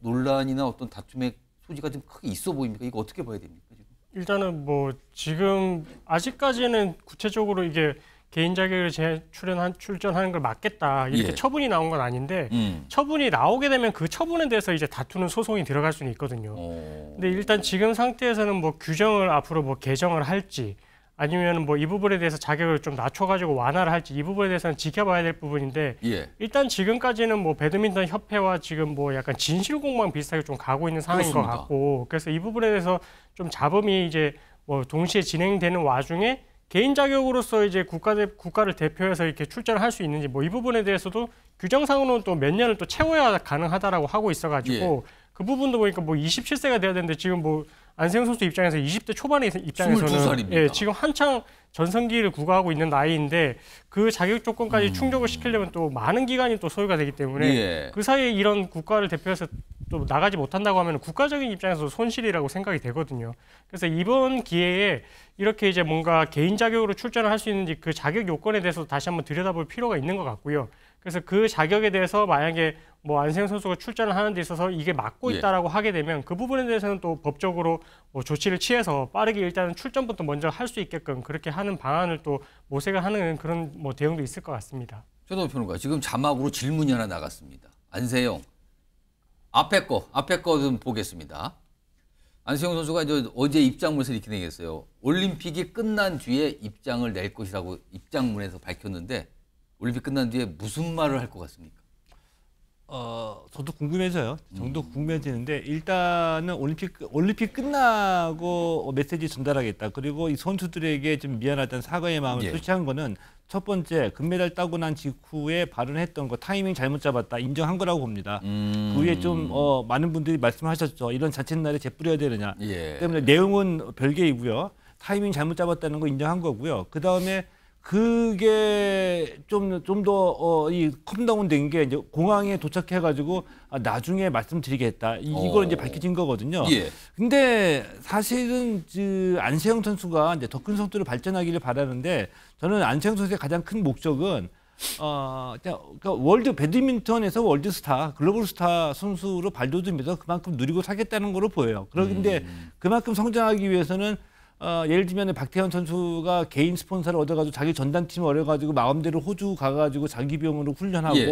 논란이나 어떤 다툼의 소지가 좀 크게 있어 보입니까? 이거 어떻게 봐야 됩니까? 지금? 일단은 뭐 지금 아직까지는 구체적으로 이게 개인 자격을 재출연한 출전하는 걸 막겠다 이렇게 예. 처분이 나온 건 아닌데 음. 처분이 나오게 되면 그 처분에 대해서 이제 다투는 소송이 들어갈 수는 있거든요. 오. 근데 일단 지금 상태에서는 뭐 규정을 앞으로 뭐 개정을 할지 아니면 뭐이 부분에 대해서 자격을 좀 낮춰가지고 완화를 할지 이 부분에 대해서는 지켜봐야 될 부분인데 예. 일단 지금까지는 뭐 배드민턴 협회와 지금 뭐 약간 진실공방 비슷하게 좀 가고 있는 상황인 그렇습니다. 것 같고 그래서 이 부분에 대해서 좀 잡음이 이제 뭐 동시에 진행되는 와중에 개인 자격으로서 이제 국가 대, 국가를 대표해서 이렇게 출전을 할 수 있는지 뭐 이 부분에 대해서도 규정상으로는 또 몇 년을 또 채워야 가능하다라고 하고 있어가지고 예. 그 부분도 보니까 뭐 27세가 돼야 되는데 지금 뭐 안세웅 선수 입장에서 20대 초반의 입장에서는 22살입니다. 예, 지금 한창 전성기를 구가하고 있는 나이인데 그 자격 조건까지 음. 충족을 시키려면 또 많은 기간이 또 소요가 되기 때문에 예. 그 사이에 이런 국가를 대표해서 또 나가지 못한다고 하면 국가적인 입장에서 손실이라고 생각이 되거든요. 그래서 이번 기회에 이렇게 이제 뭔가 개인 자격으로 출전을 할 수 있는지 그 자격 요건에 대해서 다시 한번 들여다볼 필요가 있는 것 같고요. 그래서 그 자격에 대해서 만약에 뭐 안세영 선수가 출전을 하는 데 있어서 이게 맞고 예. 있다라고 예. 하게 되면 그 부분에 대해서는 또 법적으로 뭐 조치를 취해서 빠르게 일단은 출전부터 먼저 할 수 있게끔 그렇게 하는 방안을 또 모색을 하는 그런 뭐 대응도 있을 것 같습니다. 최동 평론가 지금 자막으로 질문이 하나 나갔습니다. 안세영 앞에 거 앞에 거 좀 보겠습니다. 안세영 선수가 이제 어제 입장문서 이렇게 내겠어요. 올림픽이 끝난 뒤에 입장을 낼 것이라고 입장문에서 밝혔는데 올림픽 끝난 뒤에 무슨 말을 할 것 같습니까? 어, 저도 궁금해져요. 정도 궁금해지는데 일단은 올림픽 올림픽 끝나고 메시지 전달하겠다. 그리고 이 선수들에게 좀 미안하다는 사과의 마음을 예. 표시한 거는 첫 번째 금메달 따고 난 직후에 발언했던 거 타이밍 잘못 잡았다 인정한 거라고 봅니다. 음. 그 후에 좀 어, 많은 분들이 말씀하셨죠. 이런 자칫날에 재뿌려야 되느냐. 예. 때문에 내용은 별개이고요. 타이밍 잘못 잡았다는 거 인정한 거고요. 그 다음에 그게 좀 좀 더이 어 어, 컴다운된 게 이제 공항에 도착해가지고 아, 나중에 말씀드리겠다 이, 걸 어. 이제 밝혀진 거거든요. 예. 근데 사실은 그 안세영 선수가 이제 더 큰 선수로 발전하기를 바라는데 저는 안세영 선수의 가장 큰 목적은 어, 그러니까 월드 배드민턴에서 월드스타, 글로벌 스타 선수로 발돋움해서 그만큼 누리고 사겠다는 거로 보여요. 그런데 음. 그만큼 성장하기 위해서는 어, 예를 들면 박태현 선수가 개인 스폰서를 얻어가지고 자기 전단팀을 얻어가지고 마음대로 호주 가가지고 자기 병으로 훈련하고 예.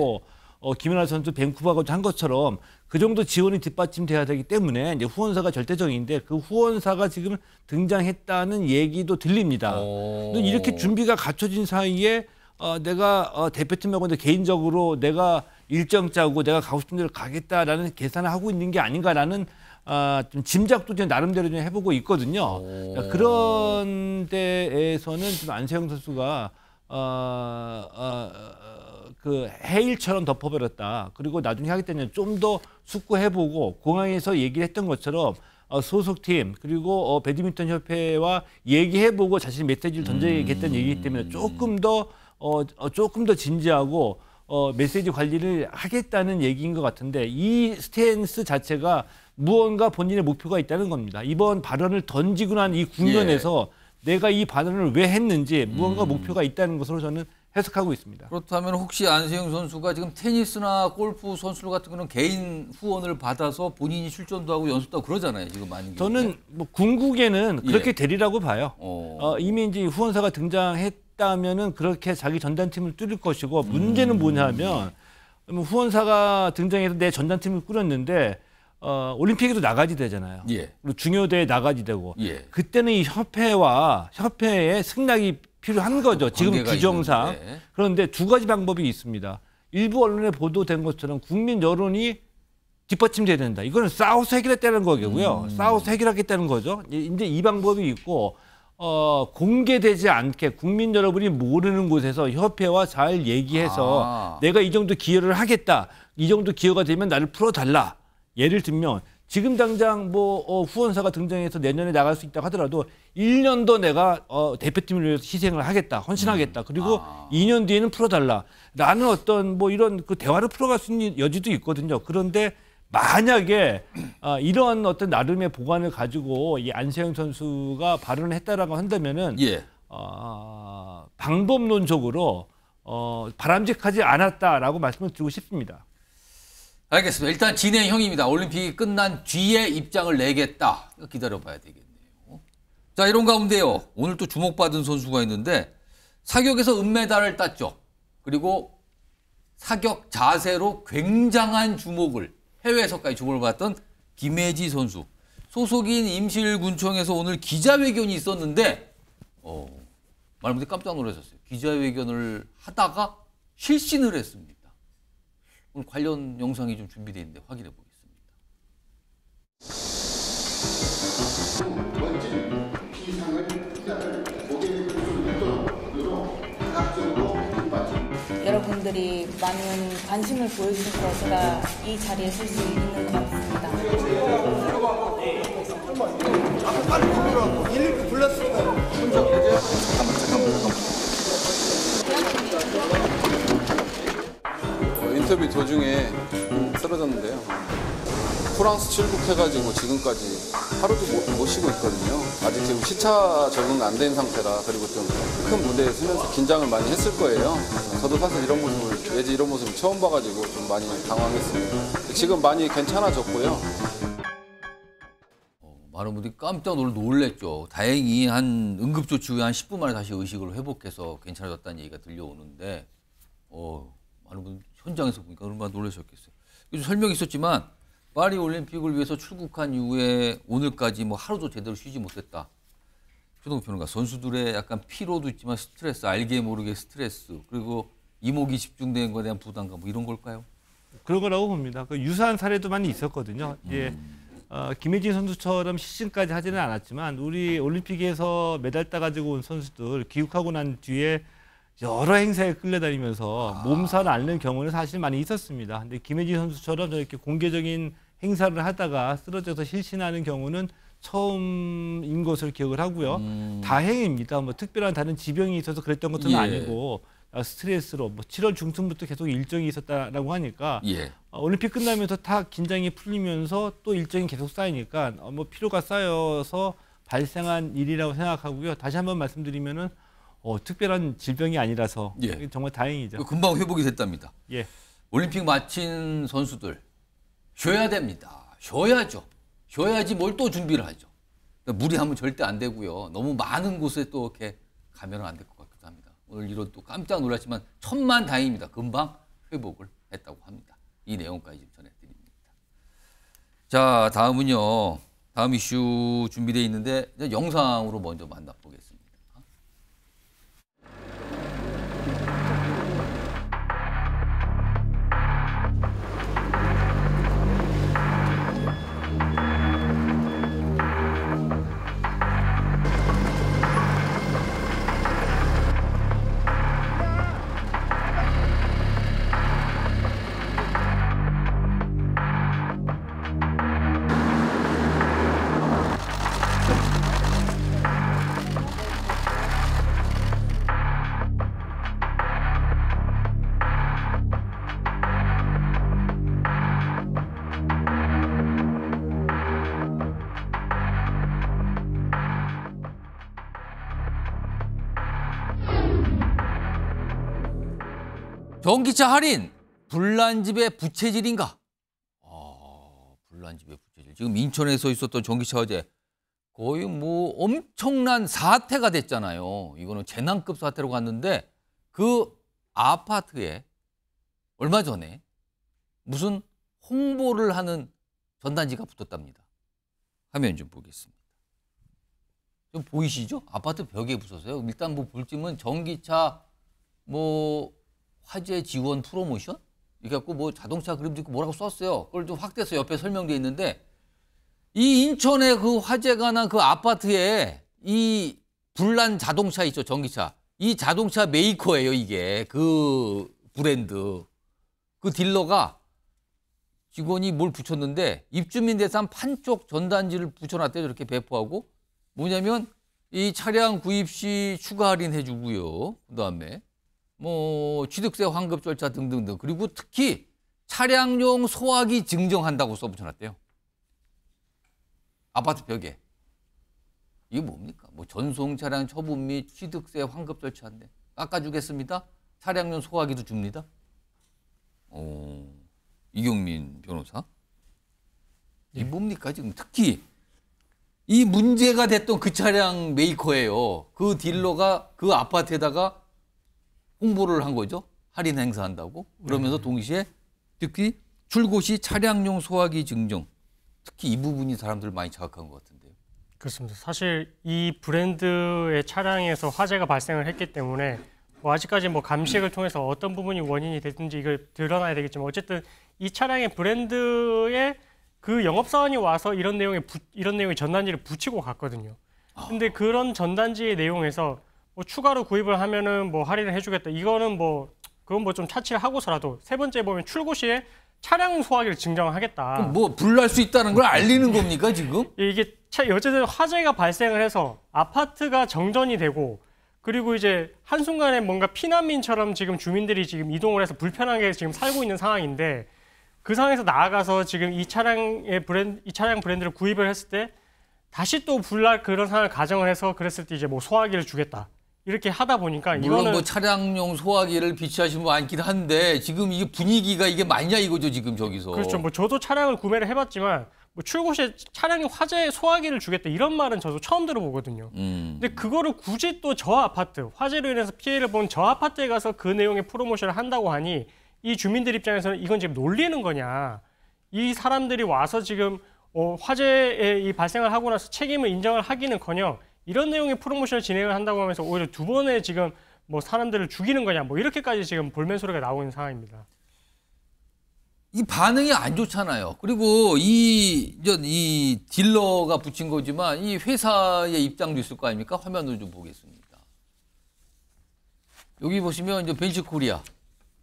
어, 김연아 선수 밴쿠버가도 한 것처럼 그 정도 지원이 뒷받침돼야 되기 때문에 이제 후원사가 절대적인데 그 후원사가 지금 등장했다는 얘기도 들립니다. 어. 이렇게 준비가 갖춰진 사이에 어, 내가 어, 대표팀하고 개인적으로 내가 일정 짜고 내가 가고 싶은 대로 가겠다라는 계산을 하고 있는 게 아닌가라는 아, 좀 짐작도 좀 나름대로 좀 해보고 있거든요. 그러니까 오. 그런 데에서는 좀 안세영 선수가 어, 어, 어, 그 해일처럼 덮어버렸다. 그리고 나중에 하기 때문에 좀 더 숙고해보고 공항에서 얘기를 했던 것처럼 어, 소속팀 그리고 어, 배드민턴 협회와 얘기해보고 자신 메시지를 던져야겠다는 음. 얘기이기 때문에 조금 더 어, 어, 조금 더 진지하고 어, 메시지 관리를 하겠다는 얘기인 것 같은데 이 스탠스 자체가 무언가 본인의 목표가 있다는 겁니다. 이번 발언을 던지고 난 이 국면에서 예. 내가 이 발언을 왜 했는지 무언가 음. 목표가 있다는 것으로 저는 해석하고 있습니다. 그렇다면 혹시 안세영 선수가 지금 테니스나 골프 선수 같은 거는 개인 후원을 받아서 본인이 출전도 하고 연습도 하고 그러잖아요. 지금 많은 저는 뭐 궁극에는 예. 그렇게 예. 되리라고 봐요. 어. 어, 이미 이제 후원사가 등장했다면은 그렇게 자기 전단팀을 뚫을 것이고 문제는 뭐냐면 음. 뭐 후원사가 등장해서 내 전단팀을 꾸렸는데 어, 올림픽에도 나가지 되잖아요. 예. 그리고 중요대에 나가지 되고 예. 그때는 이 협회와 협회의 승낙이 필요한 아, 거죠. 지금 규정상. 있는데. 예. 그런데 두 가지 방법이 있습니다. 일부 언론에 보도된 것처럼 국민 여론이 뒷받침돼야 된다. 이거는 싸워서 해결했다는 거고요. 겠 음. 싸워서 해결하겠다는 거죠. 이제 이 방법이 있고 어, 공개되지 않게 국민 여러분이 모르는 곳에서 협회와 잘 얘기해서 아. 내가 이 정도 기여를 하겠다. 이 정도 기여가 되면 나를 풀어달라. 예를 들면 지금 당장 뭐 어, 후원사가 등장해서 내년에 나갈 수 있다고 하더라도 1년 도 내가 어, 대표팀을 위해서 희생을 하겠다, 헌신하겠다. 음. 그리고 아. 2년 뒤에는 풀어달라. 라는 어떤 뭐 이런 그 대화를 풀어갈 수 있는 여지도 있거든요. 그런데 만약에 어, 이런 어떤 나름의 보관을 가지고 이 안세영 선수가 발언을 했다라고 한다면은 예. 어, 방법론적으로 어, 바람직하지 않았다라고 말씀을 드리고 싶습니다. 알겠습니다. 일단 진행형입니다. 올림픽이 끝난 뒤에 입장을 내겠다. 기다려봐야 되겠네요. 자, 이런 가운데요. 오늘 또 주목받은 선수가 있는데 사격에서 은메달을 땄죠. 그리고 사격 자세로 굉장한 주목을 해외에서까지 주목을 받았던 김혜지 선수. 소속인 임실군청에서 오늘 기자회견이 있었는데 어, 말못해 깜짝 놀랐셨어요 기자회견을 하다가 실신을 했습니다. 오늘 음, 관련 영상이 좀 준비되어 있는데 확인해 보겠습니다. 여러분들이 많은 관심을 보여주셔서 제가 이 자리에 설 수 있는 것 같습니다. 불렀으니까 혼자 잠깐만 잠깐만 잠깐만. 인터뷰 도중에 쓰러졌는데요. 프랑스 출국해가지고 지금까지 하루도 못, 못 쉬고 있거든요. 아직 지금 시차 적응 안된 상태라 그리고 좀 큰 무대에 서면서 긴장을 많이 했을 거예요. 저도 사실 이런 모습을 예지 이런 모습을 처음 봐가지고 좀 많이 당황했습니다. 지금 많이 괜찮아졌고요. 어, 많은 분들이 깜짝 놀랬죠. 다행히 한 응급조치 후에 한 10분 만에 다시 의식을 회복해서 괜찮아졌다는 얘기가 들려오는데, 어, 많은 분들 현장에서 보니까 얼마나 놀라셨겠어요. 설명이 있었지만 파리 올림픽을 위해서 출국한 이후에 오늘까지 뭐 하루도 제대로 쉬지 못했다. 최동욱 평가 선수들의 약간 피로도 있지만 스트레스, 알게 모르게 스트레스 그리고 이목이 집중된 것에 대한 부담감 뭐 이런 걸까요? 그런 거라고 봅니다. 그 유사한 사례도 많이 있었거든요. 음. 예. 어, 김혜진 선수처럼 시즌까지 하지는 않았지만 우리 올림픽에서 메달 따가지고 온 선수들 기육하고 난 뒤에 여러 행사에 끌려다니면서 아. 몸살 앓는 경우는 사실 많이 있었습니다. 근데 김혜지 선수처럼 저렇게 공개적인 행사를 하다가 쓰러져서 실신하는 경우는 처음인 것을 기억을 하고요. 음. 다행입니다. 뭐 특별한 다른 지병이 있어서 그랬던 것은 예. 아니고 아, 스트레스로 뭐 7월 중순부터 계속 일정이 있었다라고 하니까 예. 어, 올림픽 끝나면서 다 긴장이 풀리면서 또 일정이 계속 쌓이니까 어, 뭐 피로가 쌓여서 발생한 일이라고 생각하고요. 다시 한번 말씀드리면은 어, 특별한 질병이 아니라서 예. 정말 다행이죠. 그 금방 회복이 됐답니다. 예. 올림픽 마친 선수들 쉬어야 됩니다. 쉬어야죠. 쉬어야지 뭘 또 준비를 하죠. 그러니까 무리하면 절대 안 되고요. 너무 많은 곳에 또 이렇게 가면 안 될 것 같기도 합니다. 오늘 이런 또 깜짝 놀랐지만 천만 다행입니다. 금방 회복을 했다고 합니다. 이 내용까지 전해드립니다. 자 다음은요. 다음 이슈 준비되어 있는데 영상으로 먼저 만나보겠습니다. 전기차 할인 불난집의 부채질인가? 아, 불난집의 부채질. 지금 인천에서 있었던 전기차 화재 거의 뭐 엄청난 사태가 됐잖아요. 이거는 재난급 사태로 갔는데 그 아파트에 얼마 전에 무슨 홍보를 하는 전단지가 붙었답니다. 화면 좀 보겠습니다. 좀 보이시죠? 아파트 벽에 붙어서요 일단 뭐 볼쯤은 전기차 뭐 화재 지원 프로모션? 이래갖고 뭐 자동차 그림 도있고 뭐라고 썼어요. 그걸 좀 확대해서 옆에 설명돼 있는데 이인천에그 화재가 난 그 아파트에 이 불난 자동차 있죠, 전기차. 이 자동차 메이커예요, 이게. 그 브랜드. 그 딜러가 직원이 뭘 붙였는데 입주민 대산 판촉 전단지를 붙여놨대요, 이렇게 배포하고. 뭐냐면 이 차량 구입 시 추가 할인 해주고요. 그 다음에 뭐 취득세 환급 절차 등등등 그리고 특히 차량용 소화기 증정한다고 써붙여놨대요. 아파트 벽에. 이게 뭡니까? 뭐 전송 차량 처분 및 취득세 환급 절차인데 깎아주겠습니다. 차량용 소화기도 줍니다. 어, 이경민 변호사. 이 예. 뭡니까 지금 특히 이 문제가 됐던 그 차량 메이커예요. 그 딜러가 그 아파트에다가 홍보를 한 거죠. 할인 행사한다고. 그러면서 네. 동시에 특히 출고시 차량용 소화기 증정. 특히 이 부분이 사람들 많이 자극한 것 같은데요. 그렇습니다. 사실 이 브랜드의 차량에서 화재가 발생을 했기 때문에 뭐 아직까지 뭐 감식을 통해서 어떤 부분이 원인이 됐든지 이걸 드러나야 되겠지만 어쨌든 이 차량의 브랜드의그 영업 사원이 와서 이런 내용에 부, 이런 내용의 전단지를 붙이고 갔거든요. 아. 근데 그런 전단지의 내용에서 뭐 추가로 구입을 하면은 뭐 할인을 해주겠다. 이거는 뭐 그건 뭐 좀 차치하고서라도 를세 번째 보면 출고 시에 차량 소화기를 증정하겠다. 뭐 불날 수 있다는 걸 알리는 겁니까 지금? 이게 어쨌든 화재가 발생을 해서 아파트가 정전이 되고 그리고 이제 한순간에 뭔가 피난민처럼 지금 주민들이 지금 이동을 해서 불편하게 지금 살고 있는 상황인데 그 상황에서 나아가서 지금 이 차량의 브랜드, 이 차량 브랜드를 구입을 했을 때 다시 또 불날 그런 상황을 가정을 해서 그랬을 때 이제 뭐 소화기를 주겠다. 이렇게 하다 보니까 물론 이거는... 뭐 차량용 소화기를 비치하신 분 많긴 한데 지금 이게 분위기가 이게 맞냐 이거죠 지금 저기서 그렇죠 뭐 저도 차량을 구매를 해봤지만 뭐 출고시에 차량이 화재 소화기를 주겠다 이런 말은 저도 처음 들어보거든요 음. 근데 그거를 굳이 또 저 아파트 화재로 인해서 피해를 본 저 아파트에 가서 그 내용의 프로모션을 한다고 하니 이 주민들 입장에서는 이건 지금 놀리는 거냐 이 사람들이 와서 지금 어, 화재에 이 발생을 하고 나서 책임을 인정을 하기는커녕 이런 내용의 프로모션을 진행을 한다고 하면서 오히려 두 번에 지금 뭐 사람들을 죽이는 거냐 뭐 이렇게까지 지금 볼멘 소리가 나오고 있는 상황입니다. 이 반응이 안 좋잖아요. 그리고 이, 이 딜러가 붙인 거지만 이 회사의 입장도 있을 거 아닙니까? 화면을 좀 보겠습니다. 여기 보시면 이제 벤치 코리아.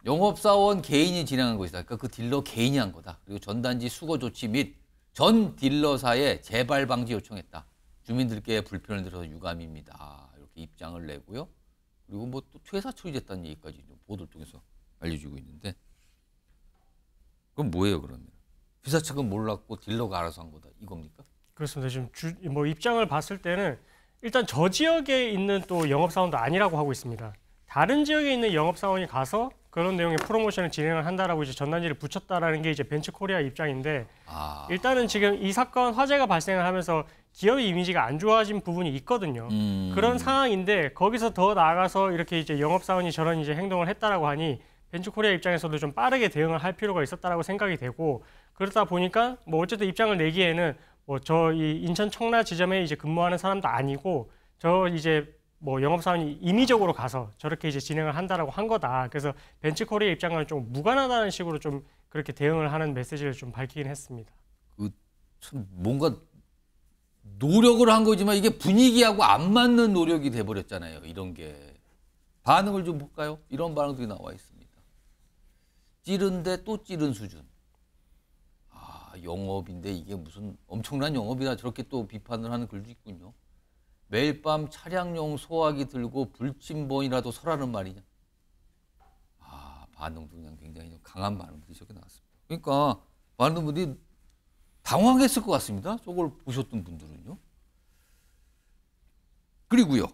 영업사원 개인이 진행한 것이다. 그러니까 그 딜러 개인이 한 거다. 그리고 전단지 수거 조치 및 전 딜러사에 재발 방지 요청했다. 주민들께 불편을 드려서 유감입니다. 이렇게 입장을 내고요. 그리고 뭐 또 퇴사 처리됐다는 얘기까지 보도를 통해서 알려주고 있는데 그럼 뭐예요 그러면? 회사 측은 몰랐고 딜러가 알아서 한 거다 이겁니까? 그렇습니다. 지금 주, 뭐 입장을 봤을 때는 일단 저 지역에 있는 또 영업사원도 아니라고 하고 있습니다. 다른 지역에 있는 영업사원이 가서 그런 내용의 프로모션을 진행을 한다라고 이제 전단지를 붙였다라는 게 이제 벤츠코리아 입장인데 아... 일단은 지금 이 사건 화재가 발생을 하면서 기업의 이미지가 안 좋아진 부분이 있거든요. 음. 그런 상황인데 거기서 더 나아가서 이렇게 이제 영업사원이 저런 이제 행동을 했다라고 하니 벤츠코리아 입장에서도 좀 빠르게 대응을 할 필요가 있었다라고 생각이 되고 그러다 보니까 뭐 어쨌든 입장을 내기에는 뭐 저 이 인천 청라 지점에 이제 근무하는 사람도 아니고 저 이제 뭐 영업사원이 임의적으로 가서 저렇게 이제 진행을 한다라고 한 거다. 그래서 벤츠코리아 입장과는 좀 무관하다는 식으로 좀 그렇게 대응을 하는 메시지를 좀 밝히긴 했습니다. 그 뭔가 노력을 한 거지만 이게 분위기하고 안 맞는 노력이 돼버렸잖아요. 이런 게. 반응을 좀 볼까요? 이런 반응들이 나와 있습니다. 찌른데 또 찌른 수준. 아, 영업인데 이게 무슨 엄청난 영업이다. 저렇게 또 비판을 하는 글도 있군요. 매일 밤 차량용 소화기 들고 불침번이라도 서라는 말이냐. 아, 반응도 그냥 굉장히 강한 반응들이 저렇게 나왔습니다. 그러니까 많은 분들이 당황했을 것 같습니다. 저걸 보셨던 분들은요. 그리고요.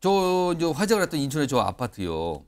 저, 저 화재가 났던 인천의 저 아파트요.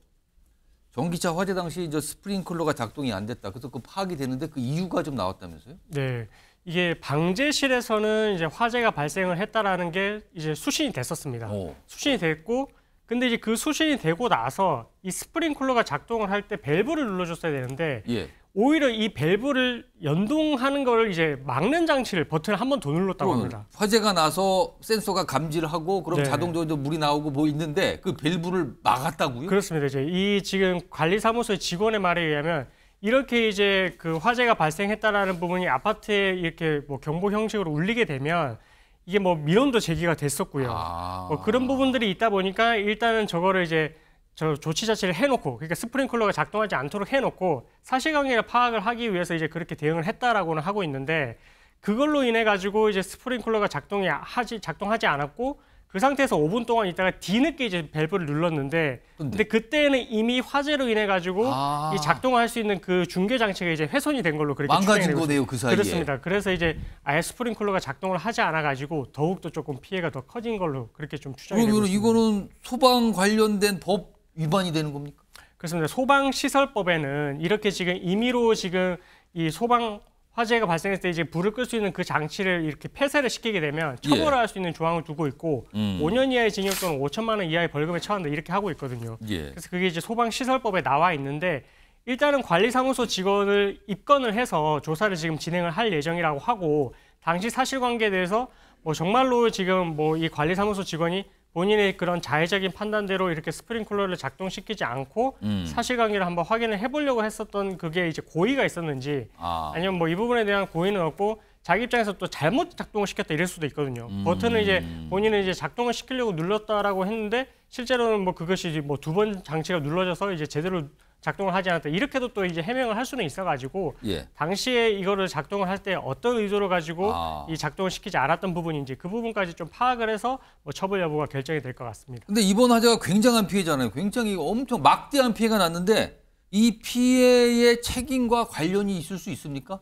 전기차 화재 당시 저 스프링클러가 작동이 안 됐다. 그래서 그 파악이 됐는데 그 이유가 좀 나왔다면서요? 네. 이게 방제실에서는 이제 화재가 발생을 했다라는 게 이제 수신이 됐었습니다. 오. 어. 수신이 됐고 근데 이제 그 수신이 되고 나서 이 스프링클러가 작동을 할 때 밸브를 눌러줬어야 되는데 예. 오히려 이 밸브를 연동하는 걸 이제 막는 장치를 버튼을 한 번 더 눌렀다고 합니다. 화재가 나서 센서가 감지를 하고 그럼 네. 자동적으로 물이 나오고 뭐 있는데 그 밸브를 막았다고요? 그렇습니다. 이제 이 지금 관리사무소의 직원의 말에 의하면 이렇게 이제 그 화재가 발생했다라는 부분이 아파트에 이렇게 뭐 경보 형식으로 울리게 되면 이게 뭐 민원도 제기가 됐었고요. 아... 뭐 그런 부분들이 있다 보니까 일단은 저거를 이제 저 조치 자체를 해놓고 그러니까 스프링클러가 작동하지 않도록 해놓고 사실관계를 파악을 하기 위해서 이제 그렇게 대응을 했다라고는 하고 있는데 그걸로 인해 가지고 이제 스프링클러가 작동이 하지 작동하지 않았고 그 상태에서 5분 동안 있다가 뒤늦게 이제 밸브를 눌렀는데 근데, 그때는 이미 화재로 인해 가지고 아. 이 작동할 수 있는 그 중계 장치가 이제 훼손이 된 걸로 그렇게 망가진 거네요 그 사이에 그렇습니다. 그래서 이제 아예 스프링클러가 작동을 하지 않아 가지고 더욱 더 조금 피해가 더 커진 걸로 그렇게 좀 추정이 되고 있습니다. 이거는 소방 관련된 법 위반이 되는 겁니까? 그렇습니다. 소방시설법에는 이렇게 지금 임의로 지금 이 소방 화재가 발생했을 때 이제 불을 끌 수 있는 그 장치를 이렇게 폐쇄를 시키게 되면 예. 처벌할 예. 수 있는 조항을 두고 있고 음. 5년 이하의 징역 또는 5천만 원 이하의 벌금에 처한다 이렇게 하고 있거든요. 예. 그래서 그게 이제 소방시설법에 나와 있는데 일단은 관리사무소 직원을 입건을 해서 조사를 지금 진행을 할 예정이라고 하고 당시 사실관계에 대해서 뭐 정말로 지금 뭐 이 관리사무소 직원이 본인의 그런 자의적인 판단대로 이렇게 스프링클러를 작동시키지 않고 음. 사실관계를 한번 확인을 해보려고 했었던 그게 이제 고의가 있었는지 아. 니면 뭐 이 부분에 대한 고의는 없고 자기 입장에서 또 잘못 작동을 시켰다 이럴 수도 있거든요. 음. 버튼을 이제 본인은 이제 작동을 시키려고 눌렀다라고 했는데 실제로는 뭐 그것이 뭐 두 번 장치가 눌러져서 이제 제대로 작동을 하지 않았다. 이렇게도 또 이제 해명을 할 수는 있어가지고 예. 당시에 이거를 작동을 할 때 어떤 의도를 가지고 아. 이 작동을 시키지 않았던 부분인지 그 부분까지 좀 파악을 해서 뭐 처벌 여부가 결정이 될 것 같습니다. 근데 이번 화재가 굉장한 피해잖아요. 굉장히 엄청 막대한 피해가 났는데 이 피해의 책임과 관련이 있을 수 있습니까?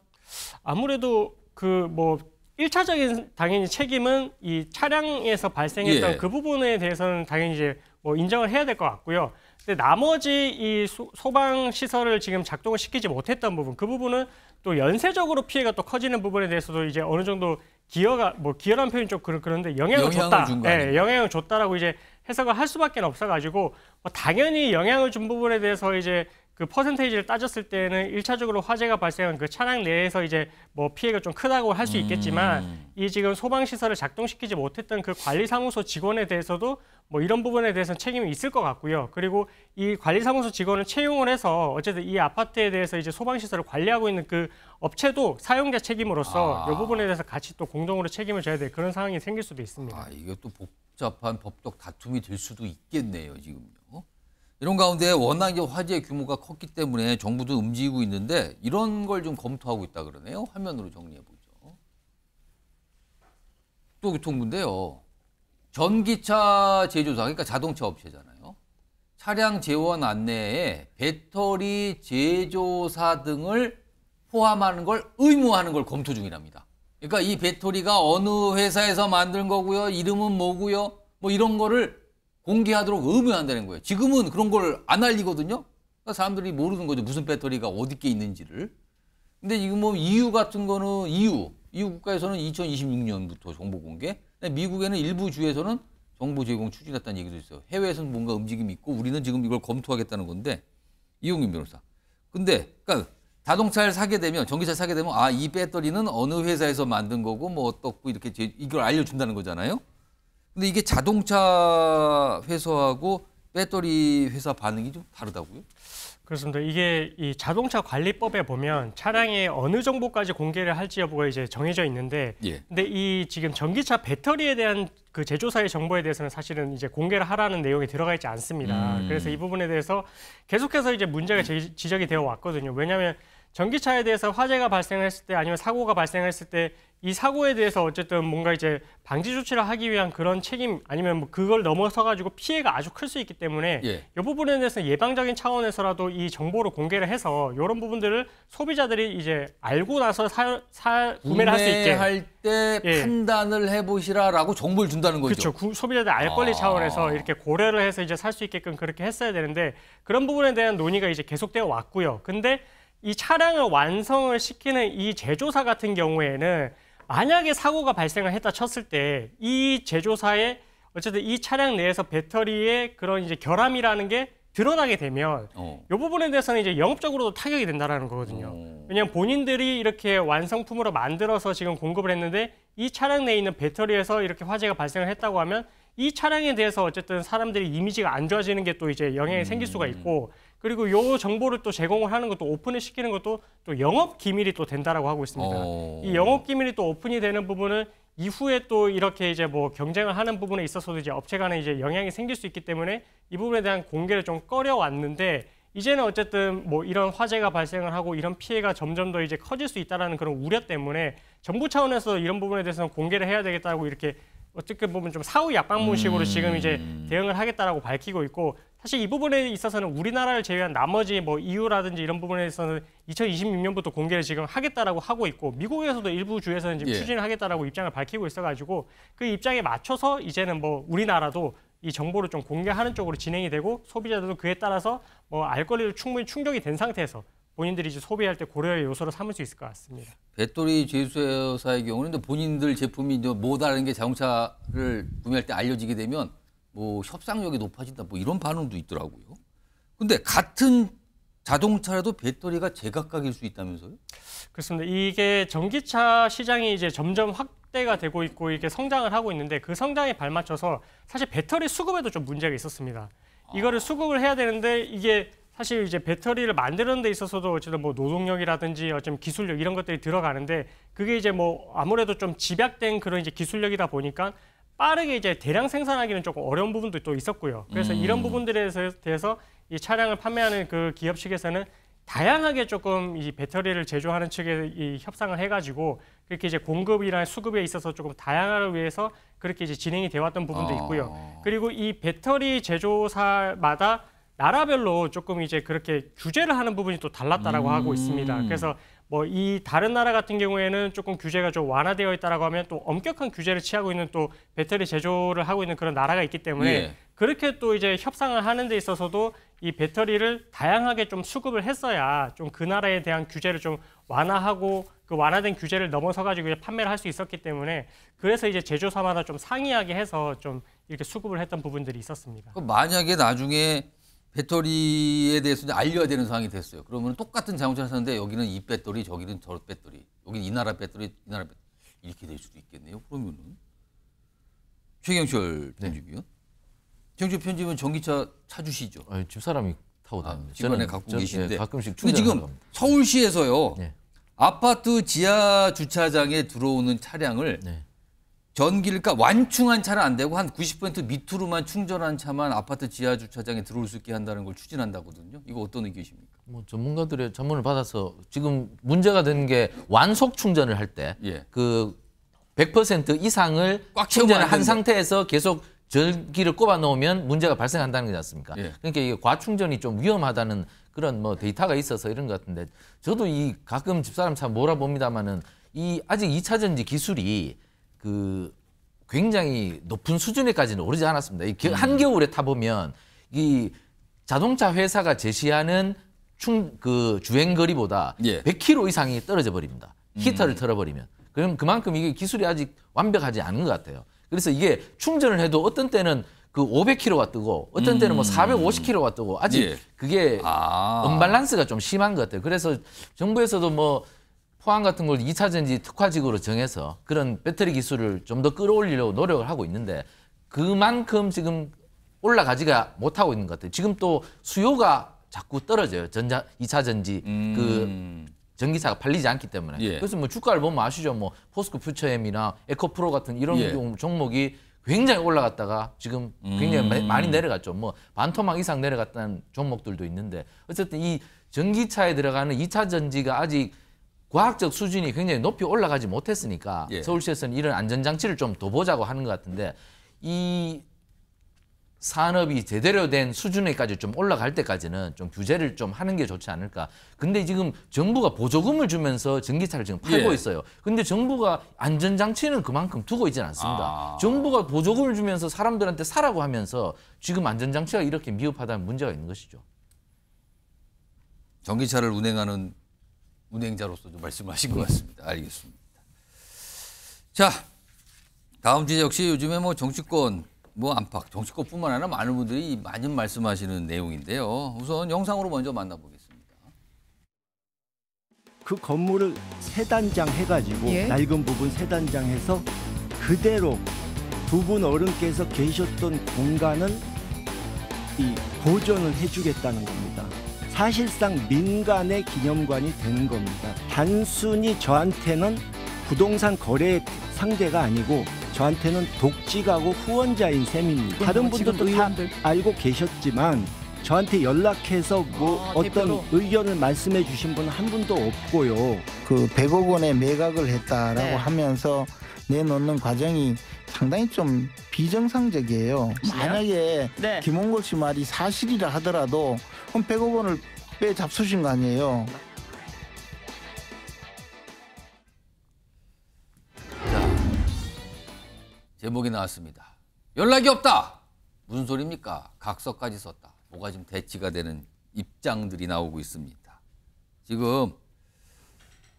아무래도 그 뭐 일차적인 당연히 책임은 이 차량에서 발생했던 예. 그 부분에 대해서는 당연히 이제 뭐 인정을 해야 될 것 같고요. 근데 나머지 이 소, 방 시설을 지금 작동을 시키지 못했던 부분, 그 부분은 또 연쇄적으로 피해가 또 커지는 부분에 대해서도 이제 어느 정도 기여가 뭐 기여란 표현 좀 그런 그런데 영향을, 영향을 줬다, 예, 영향을 줬다라고 이제 해석을 할 수밖에 없어가지고 뭐 당연히 영향을 준 부분에 대해서 이제 그 퍼센테이지를 따졌을 때는 일차적으로 화재가 발생한 그 차량 내에서 이제 뭐 피해가 좀 크다고 할수 음. 있겠지만 음. 이 지금 소방 시설을 작동시키지 못했던 그 관리 사무소 직원에 대해서도 뭐 이런 부분에 대해서는 책임이 있을 것 같고요. 그리고 이 관리 사무소 직원을 채용을 해서 어쨌든 이 아파트에 대해서 이제 소방 시설을 관리하고 있는 그 업체도 사용자 책임으로서 아. 이 부분에 대해서 같이 또 공동으로 책임을 져야 될 그런 상황이 생길 수도 있습니다. 아, 이게 또 복잡한 법적 다툼이 될 수도 있겠네요, 지금. 이런 가운데 워낙에 화재 규모가 컸기 때문에 정부도 움직이고 있는데 이런 걸 좀 검토하고 있다 그러네요. 화면으로 정리해 보죠. 또 교통부인데요. 전기차 제조사 그러니까 자동차 업체잖아요. 차량 재원 안내에 배터리 제조사 등을 포함하는 걸 의무화하는 걸 검토 중이랍니다. 그러니까 이 배터리가 어느 회사에서 만든 거고요. 이름은 뭐고요. 뭐 이런 거를 공개하도록 의무한다는 거예요. 지금은 그런 걸 안 알리거든요. 그러니까 사람들이 모르는 거죠. 무슨 배터리가 어디 에 있는지를. 근데 이거 뭐 EU 같은 거는 EU, EU 국가에서는 2026년부터 정보 공개. 미국에는 일부 주에서는 정보 제공 추진했다는 얘기도 있어요. 해외에서는 뭔가 움직임이 있고 우리는 지금 이걸 검토하겠다는 건데 이용민 변호사. 근데 그러니까 자동차를 사게 되면 전기차 사게 되면 아 이 배터리는 어느 회사에서 만든 거고 뭐 어떻고 이렇게 이걸 알려준다는 거잖아요. 근데 이게 자동차 회사하고 배터리 회사 반응이 좀 다르다고요? 그렇습니다. 이게 이 자동차 관리법에 보면 차량에 어느 정보까지 공개를 할지 여부가 이제 정해져 있는데, 예. 근데 이 지금 전기차 배터리에 대한 그 제조사의 정보에 대해서는 사실은 이제 공개를 하라는 내용이 들어가 있지 않습니다. 음. 그래서 이 부분에 대해서 계속해서 이제 문제가 제, 지적이 되어 왔거든요. 왜냐하면 전기차에 대해서 화재가 발생했을 때 아니면 사고가 발생했을 때 이 사고에 대해서 어쨌든 뭔가 이제 방지 조치를 하기 위한 그런 책임 아니면 뭐 그걸 넘어서 가지고 피해가 아주 클 수 있기 때문에 예. 이 부분에 대해서 예방적인 차원에서라도 이 정보를 공개를 해서 이런 부분들을 소비자들이 이제 알고 나서 사, 사 구매를 할 수 있게 할때 예. 판단을 해보시라라고 정보를 준다는 거죠. 그렇죠. 소비자들 알 권리 아... 차원에서 이렇게 고려를 해서 이제 살 수 있게끔 그렇게 했어야 되는데 그런 부분에 대한 논의가 이제 계속되어 왔고요. 근데 이 차량을 완성을 시키는 이 제조사 같은 경우에는 만약에 사고가 발생을 했다 쳤을 때 이제조사에 어쨌든 이 차량 내에서 배터리의 그런 이제 결함이라는 게 드러나게 되면 어. 이 부분에 대해서는 이제 영업적으로도 타격이 된다라는 거거든요. 어. 왜냐하면 본인들이 이렇게 완성품으로 만들어서 지금 공급을 했는데 이 차량 내에 있는 배터리에서 이렇게 화재가 발생을 했다고 하면 이 차량에 대해서 어쨌든 사람들이 이미지가 안 좋아지는 게 또 이제 영향이 음. 생길 수가 음. 있고 그리고 요 정보를 또 제공을 하는 것도 오픈을 시키는 것도 또 영업 기밀이 또 된다라고 하고 있습니다. 오. 어. 이 영업 기밀이 또 오픈이 되는 부분은 이후에 또 이렇게 이제 뭐 경쟁을 하는 부분에 있어서도 이제 업체 간에 이제 영향이 생길 수 있기 때문에 이 부분에 대한 공개를 좀 꺼려왔는데 이제는 어쨌든 뭐 이런 화재가 발생을 하고 이런 피해가 점점 더 이제 커질 수 있다라는 그런 우려 때문에 정부 차원에서 이런 부분에 대해서는 공개를 해야 되겠다고 이렇게 어떻게 보면 좀 사후 약방문식으로 음... 지금 이제 음. 대응을 하겠다라고 밝히고 있고 사실 이 부분에 있어서는 우리나라를 제외한 나머지 뭐 EU라든지 이런 부분에서는 2026년부터 공개를 지금 하겠다라고 하고 있고 미국에서도 일부 주에서는 지금 예. 추진을 하겠다라고 입장을 밝히고 있어가지고 그 입장에 맞춰서 이제는 뭐 우리나라도 이 정보를 좀 공개하는 쪽으로 진행이 되고 소비자들도 그에 따라서 뭐 알 권리를 충분히 충족이 된 상태에서 본인들이 이제 소비할 때 고려의 요소로 삼을 수 있을 것 같습니다. 배터리 제조사의 경우는 본인들 제품이 이제 뭐다는게 자동차를 구매할 때 알려지게 되면 뭐 협상력이 높아진다 뭐 이런 반응도 있더라고요. 근데 같은 자동차라도 배터리가 제각각일 수 있다면서요? 그렇습니다. 이게 전기차 시장이 이제 점점 확대가 되고 있고 이게 성장을 하고 있는데 그 성장에 발맞춰서 사실 배터리 수급에도 좀 문제가 있었습니다. 아. 이거를 수급을 해야 되는데 이게 사실 이제 배터리를 만드는 데 있어서도 어쨌든 뭐 노동력이라든지 어쨌 기술력 이런 것들이 들어가는데 그게 이제 뭐 아무래도 좀 집약된 그런 이제 기술력이다 보니까 빠르게 이제 대량 생산하기는 조금 어려운 부분도 또 있었고요. 그래서 음. 이런 부분들에 대해서 이 차량을 판매하는 그 기업 측에서는 다양하게 조금 이 배터리를 제조하는 측에 이 협상을 해가지고 그렇게 이제 공급이나 수급에 있어서 조금 다양화를 위해서 그렇게 이제 진행이 되어왔던 부분도 아. 있고요. 그리고 이 배터리 제조사마다 나라별로 조금 이제 그렇게 규제를 하는 부분이 또 달랐다라고 음. 하고 있습니다. 그래서 뭐이 다른 나라 같은 경우에는 조금 규제가 좀 완화되어 있다라고 하면 또 엄격한 규제를 취하고 있는 또 배터리 제조를 하고 있는 그런 나라가 있기 때문에 예. 그렇게 또 이제 협상을 하는 데 있어서도 이 배터리를 다양하게 좀 수급을 했어야 좀 그 나라에 대한 규제를 좀 완화하고 그 완화된 규제를 넘어서 가지고 이제 판매를 할 수 있었기 때문에 그래서 이제 제조사마다 좀 상이하게 해서 좀 이렇게 수급을 했던 부분들이 있었습니다. 만약에 나중에 배터리에 대해서 알려야 되는 상황이 됐어요. 그러면 똑같은 자동차를 사는데 여기는 이 배터리, 저기는 저 배터리, 여기는 이 나라 배터리, 이 나라 배터리 이렇게 될 수도 있겠네요. 그러면은 최경철 편집이요. 네. 최경철 편집은 전기차 차주시죠. 아, 집 사람이 타고 다니다 아, 집안에 갖고 전, 계신데 예, 가끔씩 근데 지금 갑니다. 서울시에서요. 네. 아파트 지하 주차장에 들어오는 차량을 네. 전기를까 완충한 차는 안 되고 한 90% 밑으로만 충전한 차만 아파트 지하 주차장에 들어올 수 있게 한다는 걸 추진한다거든요. 이거 어떤 의견이십니까? 뭐 전문가들의 전문을 받아서 지금 문제가 된게 완속 충전을 할 때그 예. 100% 그 이상을 꽉 충전을 한 상태에서 계속 전기를 꼽아 놓으면 문제가 발생한다는 거지 않습니까? 예. 그러니까 이게 과충전이 좀 위험하다는 그런 뭐 데이터가 있어서 이런 것 같은데 저도 이 가끔 집사람 참 몰아봅니다마는 이 아직 이차 전지 기술이 그 굉장히 높은 수준에까지는 오르지 않았습니다. 이 음. 한겨울에 타보면 이 자동차 회사가 제시하는 충, 그 주행 거리보다 예. 100km 이상이 떨어져 버립니다. 음. 히터를 음. 틀어버리면. 그럼 그만큼 이게 기술이 아직 완벽하지 않은 것 같아요. 그래서 이게 충전을 해도 어떤 때는 그 500km가 뜨고 어떤 때는 뭐 450km가 음. 뜨고 아직 예. 그게 아. 언밸런스가 좀 심한 것 같아요. 그래서 정부에서도 뭐 포항 같은 걸 2차 전지 특화직으로 정해서 그런 배터리 기술을 좀 더 끌어올리려고 노력을 하고 있는데 그만큼 지금 올라가지가 못하고 있는 것 같아요. 지금 또 수요가 자꾸 떨어져요. 전자 2차 전지 그 음... 그 전기차가 팔리지 않기 때문에. 예. 그래서 뭐 주가를 보면 아시죠. 뭐 포스코 퓨처엠이나 에코프로 같은 이런 예. 종목이 굉장히 올라갔다가 지금 굉장히 음... 많이 내려갔죠. 뭐 반토막 이상 내려갔다는 종목들도 있는데 어쨌든 이 전기차에 들어가는 2차 전지가 아직 과학적 수준이 굉장히 높이 올라가지 못했으니까 예. 서울시에서는 이런 안전장치를 좀 둬보자고 하는 것 같은데 이 산업이 제대로 된 수준에까지 좀 올라갈 때까지는 좀 규제를 좀 하는 게 좋지 않을까. 근데 지금 정부가 보조금을 주면서 전기차를 지금 팔고 예. 있어요. 근데 정부가 안전장치는 그만큼 두고 있지는 않습니다. 아. 정부가 보조금을 주면서 사람들한테 사라고 하면서 지금 안전장치가 이렇게 미흡하다는 문제가 있는 것이죠. 전기차를 운행하는 운행자로서 좀 말씀하신 것 같습니다. 알겠습니다. 자, 다음 주제 역시 요즘에 뭐 정치권 뭐 안팎 정치권뿐만 아니라 많은 분들이 많이 말씀하시는 내용인데요. 우선 영상으로 먼저 만나보겠습니다. 그 건물을 세 단장 해가지고 예? 낡은 부분 세 단장 해서 그대로 두 분 어른께서 계셨던 공간은 이 보존을 해주겠다는 겁니다. 사실상 민간의 기념관이 되는 겁니다. 단순히 저한테는 부동산 거래 상대가 아니고 저한테는 독지가고 후원자인 셈입니다. 다른 뭐 분들도 다 알고 계셨지만 저한테 연락해서 뭐 아, 어떤 대표로. 의견을 말씀해 주신 분한 분도 없고요. 그 100억 원에 매각을 했다라고 네. 하면서 내놓는 과정이 상당히 좀 비정상적이에요. 만약에 네. 김홍걸 씨 말이 사실이라 하더라도 그럼 100억 원을 빼 잡수신 거 아니에요. 제목이 나왔습니다. 연락이 없다. 무슨 소리입니까? 각서까지 썼다. 뭐가 지금 대치가 되는 입장들이 나오고 있습니다. 지금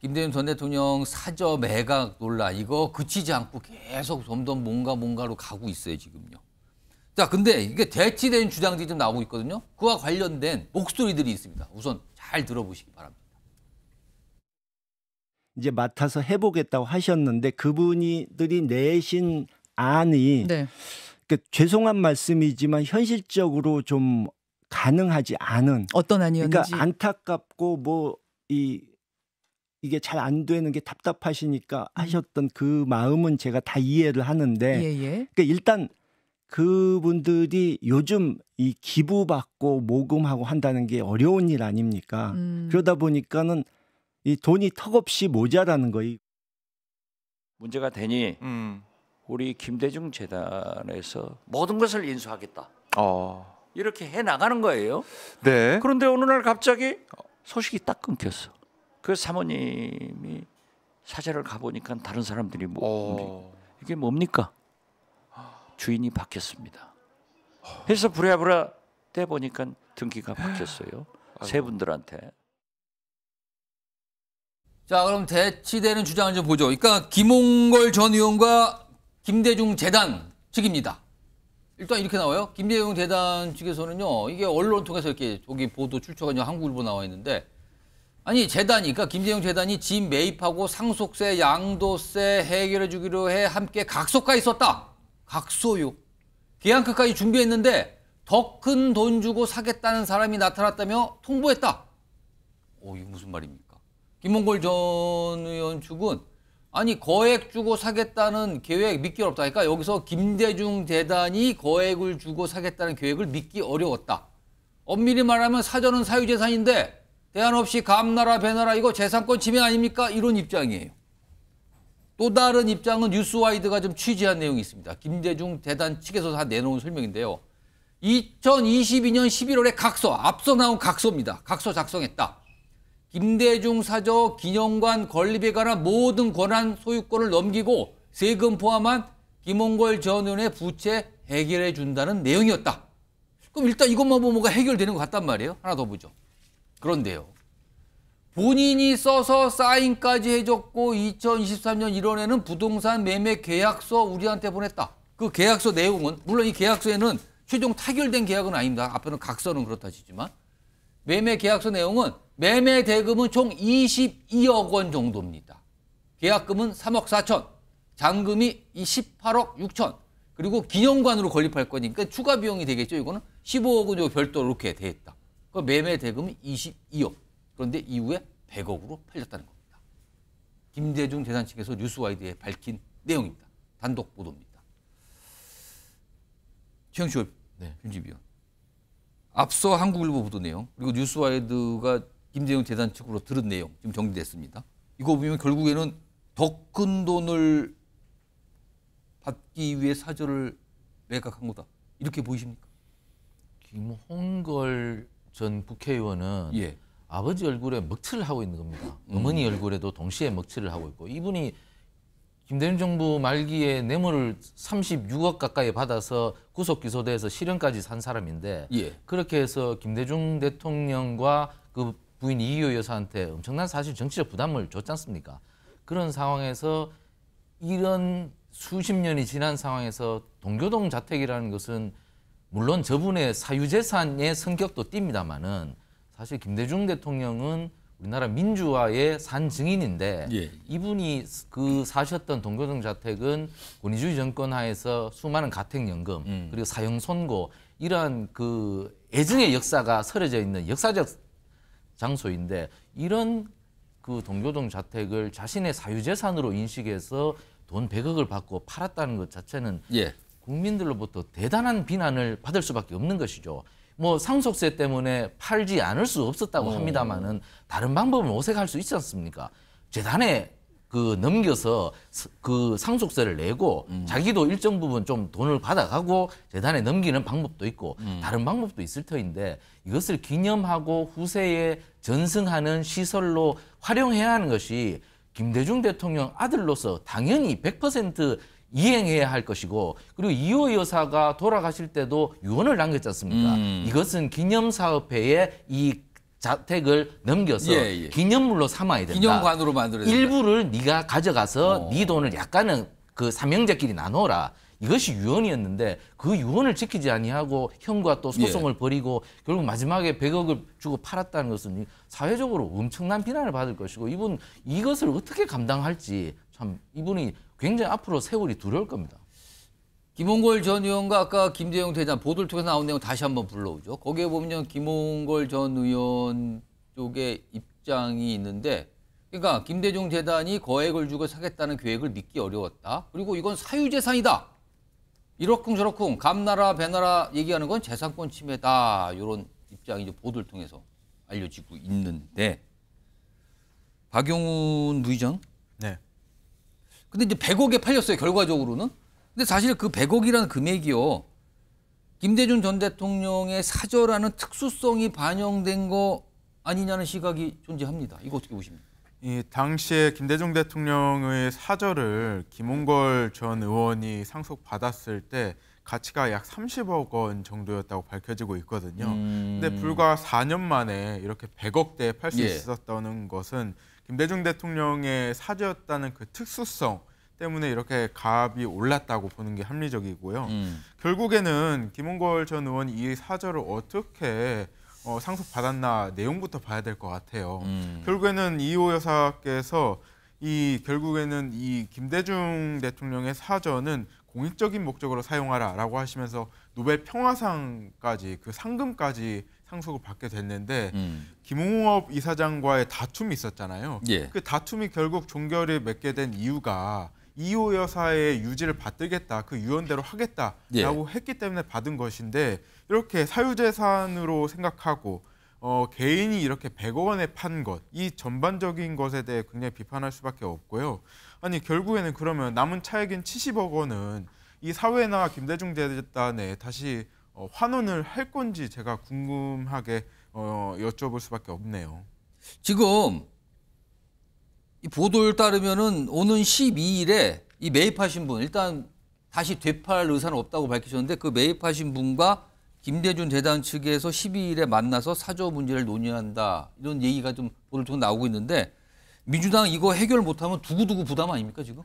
김대중 전 대통령 사저 매각 논란 이거 그치지 않고 계속 점점 뭔가 뭔가로 가고 있어요 지금요. 자 근데 이게 대치된 주장들이 좀 나오고 있거든요. 그와 관련된 목소리들이 있습니다. 우선 잘 들어보시기 바랍니다. 이제 맡아서 해보겠다고 하셨는데 그분이들이 내신 안이 네. 그러니까 죄송한 말씀이지만 현실적으로 좀 가능하지 않은 어떤 안이었는지 그러니까 안타깝고 뭐이 이게 잘 안 되는 게 답답하시니까 음. 하셨던 그 마음은 제가 다 이해를 하는데 예예. 예. 그러니까 일단 그분들이 요즘 이 기부받고 모금하고 한다는 게 어려운 일 아닙니까? 음. 그러다 보니까는 이 돈이 턱없이 모자라는 거이 문제가 되니 음. 우리 김대중 재단에서 모든 것을 인수하겠다. 어. 이렇게 해 나가는 거예요. 네. 그런데 어느 날 갑자기 소식이 딱 끊겼어. 그 사모님이 사제를 가보니까 다른 사람들이 뭐 어. 이게 뭡니까? 주인이 바뀌었습니다. 해서 부랴부랴 떼 보니까 등기가 바뀌었어요. 세 분들한테. 자 그럼 대치되는 주장을 좀 보죠. 그러니까 김홍걸 전 의원과 김대중 재단 측입니다. 일단 이렇게 나와요. 김대중 재단 측에서는요, 이게 언론 통해서 이렇게 여기 보도 출처가 한국일보 나와 있는데 아니 재단이니까 그러니까 김재용 재단이 집 매입하고 상속세, 양도세 해결해 주기로 해 함께 각소가있었다 각소요. 계약금까지 준비했는데 더 큰 돈 주고 사겠다는 사람이 나타났다며 통보했다. 오, 이게 무슨 말입니까? 김홍골전 의원 측은 아니 거액 주고 사겠다는 계획 믿기 어렵다. 니까 그러니까 여기서 김대중 재단이 거액을 주고 사겠다는 계획을 믿기 어려웠다. 엄밀히 말하면 사전은 사유재산인데 대안 없이 감나라 배나라 이거 재산권 침해 아닙니까? 이런 입장이에요. 또 다른 입장은 뉴스와이드가 좀 취재한 내용이 있습니다. 김대중 대단 측에서 다 내놓은 설명인데요. 2022년 11월에 각서, 앞서 나온 각서입니다. 각서 작성했다. 김대중 사저 기념관 건립에 관한 모든 권한 소유권을 넘기고 세금 포함한 김홍걸 전 의원의 부채 해결해 준다는 내용이었다. 그럼 일단 이것만 보면 뭐가 해결되는 것 같단 말이에요. 하나 더 보죠. 그런데요. 본인이 써서 사인까지 해줬고 2023년 1월에는 부동산 매매 계약서 우리한테 보냈다. 그 계약서 내용은 물론 이 계약서에는 최종 타결된 계약은 아닙니다. 앞에는 각서는 그렇다 치지만 매매 계약서 내용은 매매 대금은 총 22억 원 정도입니다. 계약금은 3억 4천, 잔금이 18억 6천, 그리고 기념관으로 건립할 거니까 추가 비용이 되겠죠. 이거는 15억 원 별도로 이렇게 돼 있다. 그 매매 대금이 22억. 그런데 이후에 100억으로 팔렸다는 겁니다. 김대중 재산 측에서 뉴스와이드에 밝힌 내용입니다. 단독 보도입니다. 최영수 네. 편집위원. 앞서 한국일보 보도 내용 그리고 뉴스와이드가 김대중 재단 측으로 들은 내용 지금 정리됐습니다. 이거 보면 결국에는 더 큰 돈을 받기 위해 사절을 매각한 거다. 이렇게 보이십니까? 김홍걸 전 국회의원은 예. 아버지 얼굴에 먹칠을 하고 있는 겁니다. 음. 어머니 얼굴에도 동시에 먹칠을 하고 있고 이분이 김대중 정부 말기에 뇌물을 36억 가까이 받아서 구속 기소돼서 실형까지 산 사람인데 예. 그렇게 해서 김대중 대통령과 그 부인 이기 여사한테 엄청난 사실 정치적 부담을 줬지 않습니까? 그런 상황에서 이런 수십 년이 지난 상황에서 동교동 자택이라는 것은 물론 저분의 사유재산의 성격도 띕니다마는 사실 김대중 대통령은 우리나라 민주화의 산 증인인데 예. 이분이 그 사셨던 동교동 자택은 권위주의 정권 하에서 수많은 가택연금 음. 그리고 사형선고 이러한 그 애증의 역사가 서려져 있는 역사적 장소인데 이런 그 동교동 자택을 자신의 사유재산으로 인식해서 돈 100억을 받고 팔았다는 것 자체는 예. 국민들로부터 대단한 비난을 받을 수밖에 없는 것이죠. 뭐 상속세 때문에 팔지 않을 수 없었다고 어. 합니다만은 다른 방법을 모색할 수 있지 않습니까? 재단에 그 넘겨서 그 상속세를 내고 음. 자기도 일정 부분 좀 돈을 받아가고 재단에 넘기는 방법도 있고 음. 다른 방법도 있을 터인데 이것을 기념하고 후세에 전승하는 시설로 활용해야 하는 것이 김대중 대통령 아들로서 당연히 100% 이행해야 할 것이고 그리고 이호 여사가 돌아가실 때도 유언을 남겼지 않습니까? 음. 이것은 기념사업회에 이 자택을 넘겨서 예, 예. 기념물로 삼아야 된다. 기념관으로 만들어 일부를 네가 가져가서 어. 네 돈을 약간은 그 삼형제끼리 나눠라. 이것이 유언이었는데 그 유언을 지키지 아니하고 형과 또 예. 소송을 예. 벌이고 결국 마지막에 100억을 주고 팔았다는 것은 사회적으로 엄청난 비난을 받을 것이고 이분 이것을 어떻게 감당할지 참 이분이 굉장히 앞으로 세월이 두려울 겁니다. 김홍걸 전 의원과 아까 김대영 대장 보도를 통해서 나온 내용 다시 한번 불러오죠. 거기에 보면 김홍걸 전 의원 쪽의 입장이 있는데 그러니까 김대중 재단이 거액을 주고 사겠다는 계획을 믿기 어려웠다. 그리고 이건 사유재산이다. 이러쿵저러쿵 감나라 배나라 얘기하는 건 재산권 침해다. 이런 입장이 이제 보도를 통해서 알려지고 있는데 박용훈 무의장 네. 근데 이제 100억에 팔렸어요, 결과적으로는. 근데 사실 그 100억이라는 금액이요. 김대중 전 대통령의 사저라는 특수성이 반영된 거 아니냐는 시각이 존재합니다. 이거 어떻게 보십니까? 이 당시에 김대중 대통령의 사절을 김홍걸 전 의원이 상속받았을 때 가치가 약 30억 원 정도였다고 밝혀지고 있거든요. 음... 근데 불과 4년 만에 이렇게 100억대에 팔수 예. 있었다는 것은 김대중 대통령의 사저였다는그 특수성 때문에 이렇게 값이 올랐다고 보는 게 합리적이고요. 음. 결국에는 김홍걸 전 의원이 사절을 어떻게 어, 상속받았나 내용부터 봐야 될 것 같아요. 음. 결국에는 이호 여사께서 이 결국에는 이 김대중 대통령의 사전은 공익적인 목적으로 사용하라라고 하시면서 노벨 평화상까지 그 상금까지 상속을 받게 됐는데 음. 김홍업 이사장과의 다툼이 있었잖아요. 예. 그 다툼이 결국 종결이 맺게 된 이유가 이호 여사의 유지를 받들겠다, 그 유언대로 하겠다라고 예. 했기 때문에 받은 것인데 이렇게 사유재산으로 생각하고 어, 개인이 이렇게 100억 원에 판 것, 이 전반적인 것에 대해 굉장히 비판할 수밖에 없고요. 아니 결국에는 그러면 남은 차액인 70억 원은 이 사회나 김대중 재단에 다시 어, 환원을 할 건지 제가 궁금하게 어, 여쭤볼 수밖에 없네요. 지금 이 보도에 따르면은 오는 12일에 이 매입하신 분 일단 다시 되팔 의사는 없다고 밝히셨는데 그 매입하신 분과 김대중 재단 측에서 12일에 만나서 사저 문제를 논의한다 이런 얘기가 좀 오늘 통 나오고 있는데 민주당 이거 해결 못하면 두고두고 부담 아닙니까 지금?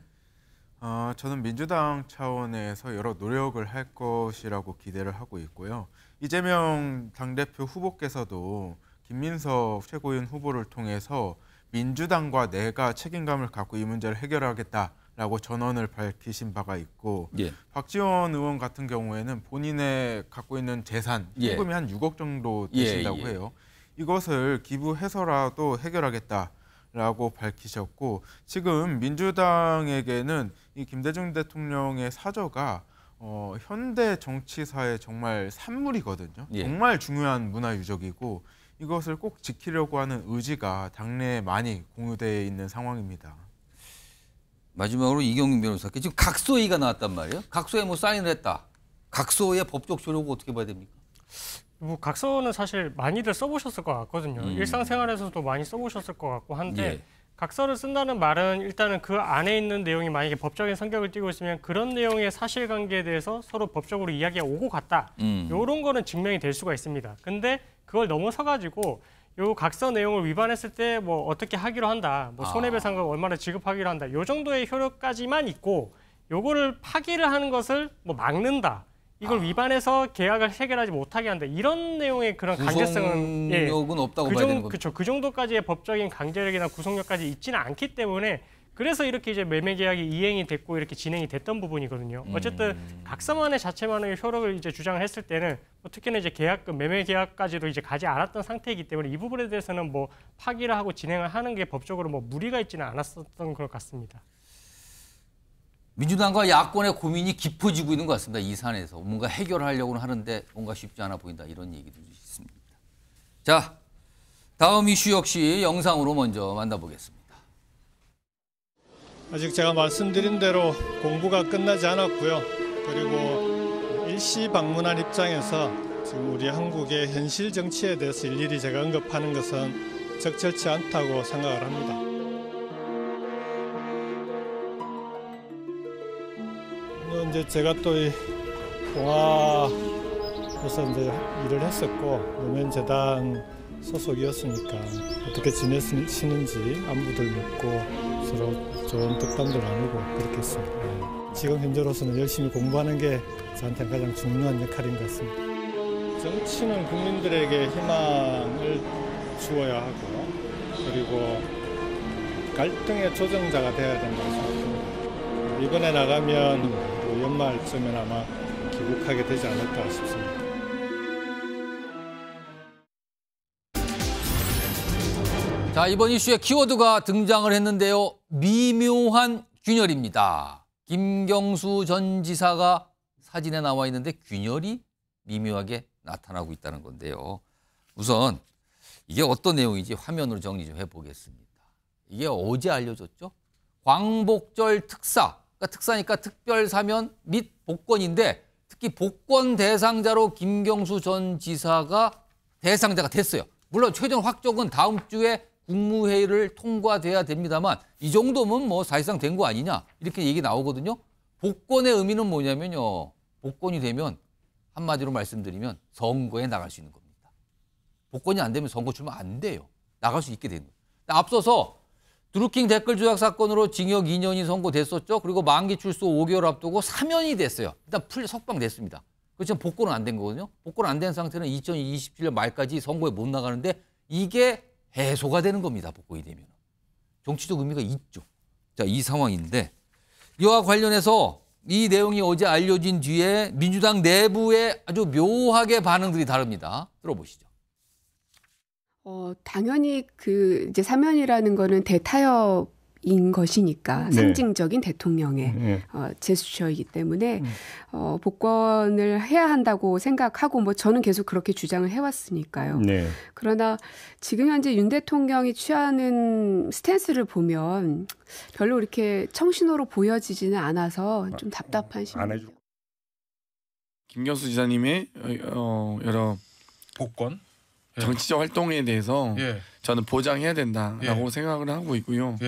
어, 저는 민주당 차원에서 여러 노력을 할 것이라고 기대를 하고 있고요. 이재명 당대표 후보께서도 김민석 최고위원 후보를 통해서 민주당과 내가 책임감을 갖고 이 문제를 해결하겠다라고 전언을 밝히신 바가 있고 예. 박지원 의원 같은 경우에는 본인의 갖고 있는 재산 예. 세금이 예. 한 6억 정도 되신다고 예, 해요. 이것을 기부해서라도 해결하겠다. 라고 밝히셨고 지금 민주당에게는 이 김대중 대통령의 사저가 어, 현대 정치사의 정말 산물이거든요. 예. 정말 중요한 문화 유적이고 이것을 꼭 지키려고 하는 의지가 당내에 많이 공유돼 있는 상황입니다. 마지막으로 이경민 변호사께 지금 각소회의가 나왔단 말이에요. 각소에 뭐 사인을 했다. 각소의 법적 효력을 어떻게 봐야 됩니까? 뭐 각서는 사실 많이들 써보셨을 것 같거든요. 음. 일상생활에서도 많이 써보셨을 것 같고 한데 예. 각서를 쓴다는 말은 일단은 그 안에 있는 내용이 만약에 법적인 성격을 띠고 있으면 그런 내용의 사실관계에 대해서 서로 법적으로 이야기가 오고 갔다 음. 이런 거는 증명이 될 수가 있습니다. 근데 그걸 넘어서 가지고 요 각서 내용을 위반했을 때 뭐 어떻게 하기로 한다, 뭐 아. 손해배상금 얼마나 지급하기로 한다, 요 정도의 효력까지만 있고 요거를 파기를 하는 것을 뭐 막는다. 이걸 아. 위반해서 계약을 체결하지 못하게 한다. 이런 내용의 그런 강제성은 예, 없다고 그 봐야 되는 거죠. 그 정도까지의 법적인 강제력이나 구속력까지 있지는 않기 때문에 그래서 이렇게 이제 매매 계약이 이행이 됐고 이렇게 진행이 됐던 부분이거든요. 음. 어쨌든 음. 각서만의 자체만의 효력을 이제 주장했을 때는 뭐 특히나 이제 계약금 매매 계약까지도 이제 가지 않았던 상태이기 때문에 이 부분에 대해서는 뭐 파기를 하고 진행을 하는 게 법적으로 뭐 무리가 있지는 않았었던 것 같습니다. 민주당과 야권의 고민이 깊어지고 있는 것 같습니다. 이 산에서 뭔가 해결하려고 하는데 뭔가 쉽지 않아 보인다 이런 얘기도 있습니다. 자, 다음 이슈 역시 영상으로 먼저 만나보겠습니다. 아직 제가 말씀드린 대로 공부가 끝나지 않았고요. 그리고 일시 방문한 입장에서 지금 우리 한국의 현실 정치에 대해서 일일이 제가 언급하는 것은 적절치 않다고 생각을 합니다. 이제 제가 또이 동화에서 이제 일을 했었고 노면 재단 소속이었으니까 어떻게 지내시는지 안부들 묻고 서로 좋은 덕담들 나누고 그렇게 했습니다. 네. 지금 현재로서는 열심히 공부하는 게 저한테 가장 중요한 역할인 것 같습니다. 정치는 국민들에게 희망을 주어야 하고 그리고 갈등의 조정자가 돼야 된다고 생각합니다. 이번에 나가면 연말쯤에 아마 귀국하게 되지 않을까 싶습니다. 자, 이번 이슈의 키워드가 등장을 했는데요. 미묘한 균열입니다. 김경수 전 지사가 사진에 나와 있는데 균열이 미묘하게 나타나고 있다는 건데요. 우선 이게 어떤 내용인지 화면으로 정리 좀 해보겠습니다. 이게 어제 알려졌죠? 광복절 특사 그러니까 특사니까 특별사면 및 복권인데 특히 복권 대상자로 김경수 전 지사가 대상자가 됐어요. 물론 최종 확정은 다음 주에 국무회의를 통과돼야 됩니다만 이 정도면 뭐 사실상 된 거 아니냐 이렇게 얘기 나오거든요. 복권의 의미는 뭐냐면요. 복권이 되면 한마디로 말씀드리면 선거에 나갈 수 있는 겁니다. 복권이 안 되면 선거 출마 안 돼요. 나갈 수 있게 되는 거예요. 앞서서 드루킹 댓글 조작 사건으로 징역 2년이 선고됐었죠. 그리고 만기 출소 5개월 앞두고 사면이 됐어요. 일단 풀 석방됐습니다. 그 지금 복권은 안 된 거거든요. 복권 안 된 상태는 2027년 말까지 선고에 못 나가는데 이게 해소가 되는 겁니다. 복권이 되면. 정치적 의미가 있죠. 자, 이 상황인데 이와 관련해서 이 내용이 어제 알려진 뒤에 민주당 내부에 아주 묘하게 반응들이 다릅니다. 들어보시죠. 어, 당연히 그 이제 사면이라는 거는 대타협 인 것이니까 네. 상징적인 대통령의 네. 어, 제스처이기 때문에 네. 어, 복권을 해야 한다고 생각하고 뭐 저는 계속 그렇게 주장을 해왔으니까요. 네. 그러나 지금 현재 윤 대통령이 취하는 스탠스를 보면 별로 이렇게 청신호로 보여지지는 않아서 좀 아, 답답한 심리. 김경수 지사님의 어, 여러 복권 예. 정치적 활동에 대해서 예. 저는 보장해야 된다라고 예. 생각을 하고 있고요.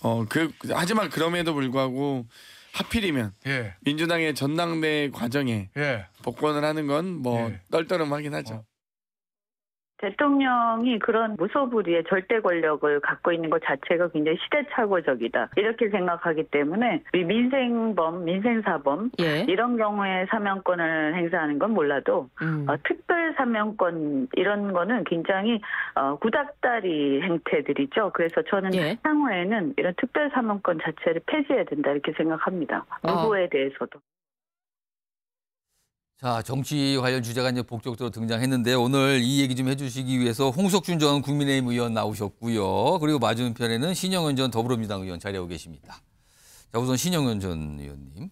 어그 하지만 그럼에도 불구하고 하필이면 민주당의 전당대 과정에 복권을 하는 건 뭐 떨떠름하긴 하죠. 어. 대통령이 그런 무소불위의 절대 권력을 갖고 있는 것 자체가 굉장히 시대착오적이다. 이렇게 생각하기 때문에 민생범, 민생사범 예. 이런 경우에 사명권을 행사하는 건 몰라도 음. 어, 특별 사명권 이런 거는 굉장히 어, 구닥다리 행태들이죠. 그래서 저는 예. 향후에는 이런 특별 사명권 자체를 폐지해야 된다 이렇게 생각합니다. 누구에 어. 대해서도. 자, 정치 관련 주제가 이제 본적으로 등장했는데 오늘 이 얘기 좀 해주시기 위해서 홍석준 전 국민의힘 의원 나오셨고요. 그리고 맞은편에는 신영은전 더불어민주당 의원 자리하고 계십니다. 자, 우선 신영은전 의원님.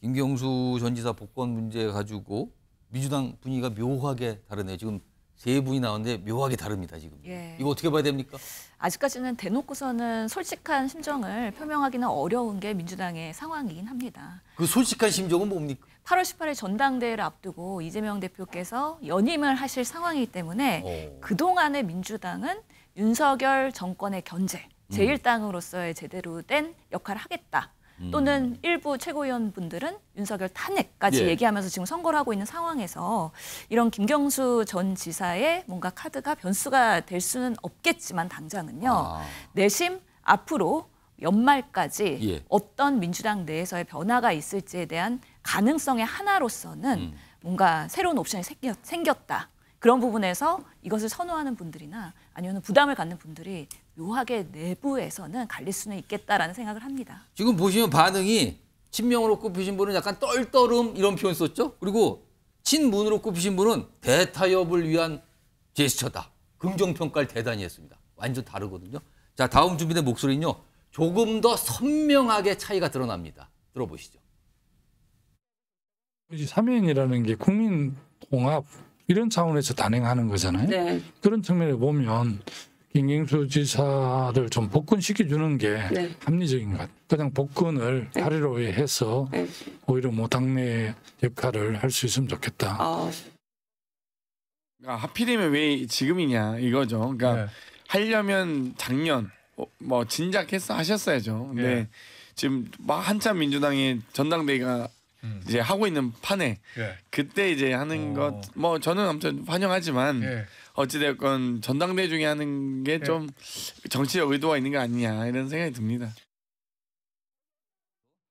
김경수 전 지사 복권 문제 가지고 민주당 분위기가 묘하게 다르네요. 지금 세 분이 나왔는데 묘하게 다릅니다, 지금. 예. 이거 어떻게 봐야 됩니까? 아직까지는 대놓고서는 솔직한 심정을 표명하기는 어려운 게 민주당의 상황이긴 합니다. 그 솔직한 심정은 뭡니까? 8월 18일 전당대회를 앞두고 이재명 대표께서 연임을 하실 상황이기 때문에 그동안의 민주당은 윤석열 정권의 견제, 음. 제1당으로서의 제대로 된 역할을 하겠다. 음. 또는 일부 최고위원분들은 윤석열 탄핵까지 예. 얘기하면서 지금 선거를 하고 있는 상황에서 이런 김경수 전 지사의 뭔가 카드가 변수가 될 수는 없겠지만 당장은요. 아. 내심 앞으로 연말까지 예. 어떤 민주당 내에서의 변화가 있을지에 대한 가능성의 하나로서는 음. 뭔가 새로운 옵션이 생겼, 다 그런 부분에서 이것을 선호하는 분들이나 아니면 부담을 갖는 분들이 묘하게 내부에서는 갈릴 수는 있겠다라는 생각을 합니다. 지금 보시면 반응이 친명으로 꼽히신 분은 약간 떨떠름 이런 표현 썼죠. 그리고 친문으로 꼽히신 분은 대타협을 위한 제스처다. 긍정평가를 대단히 했습니다. 완전 다르거든요. 자 다음 준비된 목소리는요. 조금 더 선명하게 차이가 드러납니다. 들어보시죠. 이 사명이라는 게 국민 통합 이런 차원에서 단행하는 거잖아요. 네. 그런 측면에 보면 김경수 지사를 좀 복권시켜주는 게 네. 합리적인 것 같아요. 그냥 복권을 네. 하루로 해서 네. 오히려 뭐 당내 역할을 할 수 있으면 좋겠다. 아. 그러니까 하필이면 왜 지금이냐 이거죠. 그러니까 네. 하려면 작년 어, 뭐 진작 했어 하셨어야죠. 근데 네. 지금 막 한참 민주당이 전당대회가 음. 이제 하고 있는 판에 예. 그때 이제 하는 어. 것뭐 저는 아무튼 환영하지만 예. 어찌되었건 전당대 회 중에 하는 게좀 예. 정치적 의도가 있는 거 아니냐 이런 생각이 듭니다.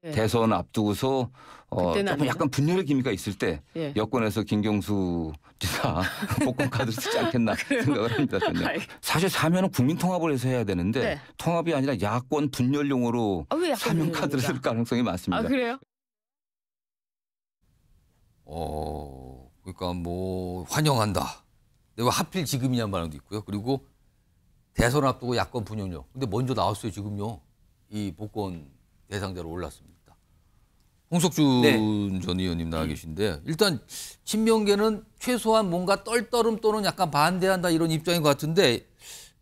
예. 대선 앞두고서 어, 조금 약간 분열의 기미가 있을 때 예. 여권에서 김경수 지사 복권 카드 쓰지 않겠나 생각을 합니다. 저는. 사실 사면은 국민 통합을 해서 해야 되는데 네. 통합이 아니라 야권 분열용으로 아, 사면 카드를 쓸 가능성이 많습니다. 아, 그래요? 어, 그러니까 뭐 환영한다. 내가 하필 지금이냐는 반응도 있고요. 그리고 대선 앞두고 야권 분열요 근데 먼저 나왔어요 지금요. 이 복권 대상자로 올랐습니다. 홍석준 네. 전 의원님 나와 계신데 일단 친명계는 최소한 뭔가 떨떠름 또는 약간 반대한다 이런 입장인 것 같은데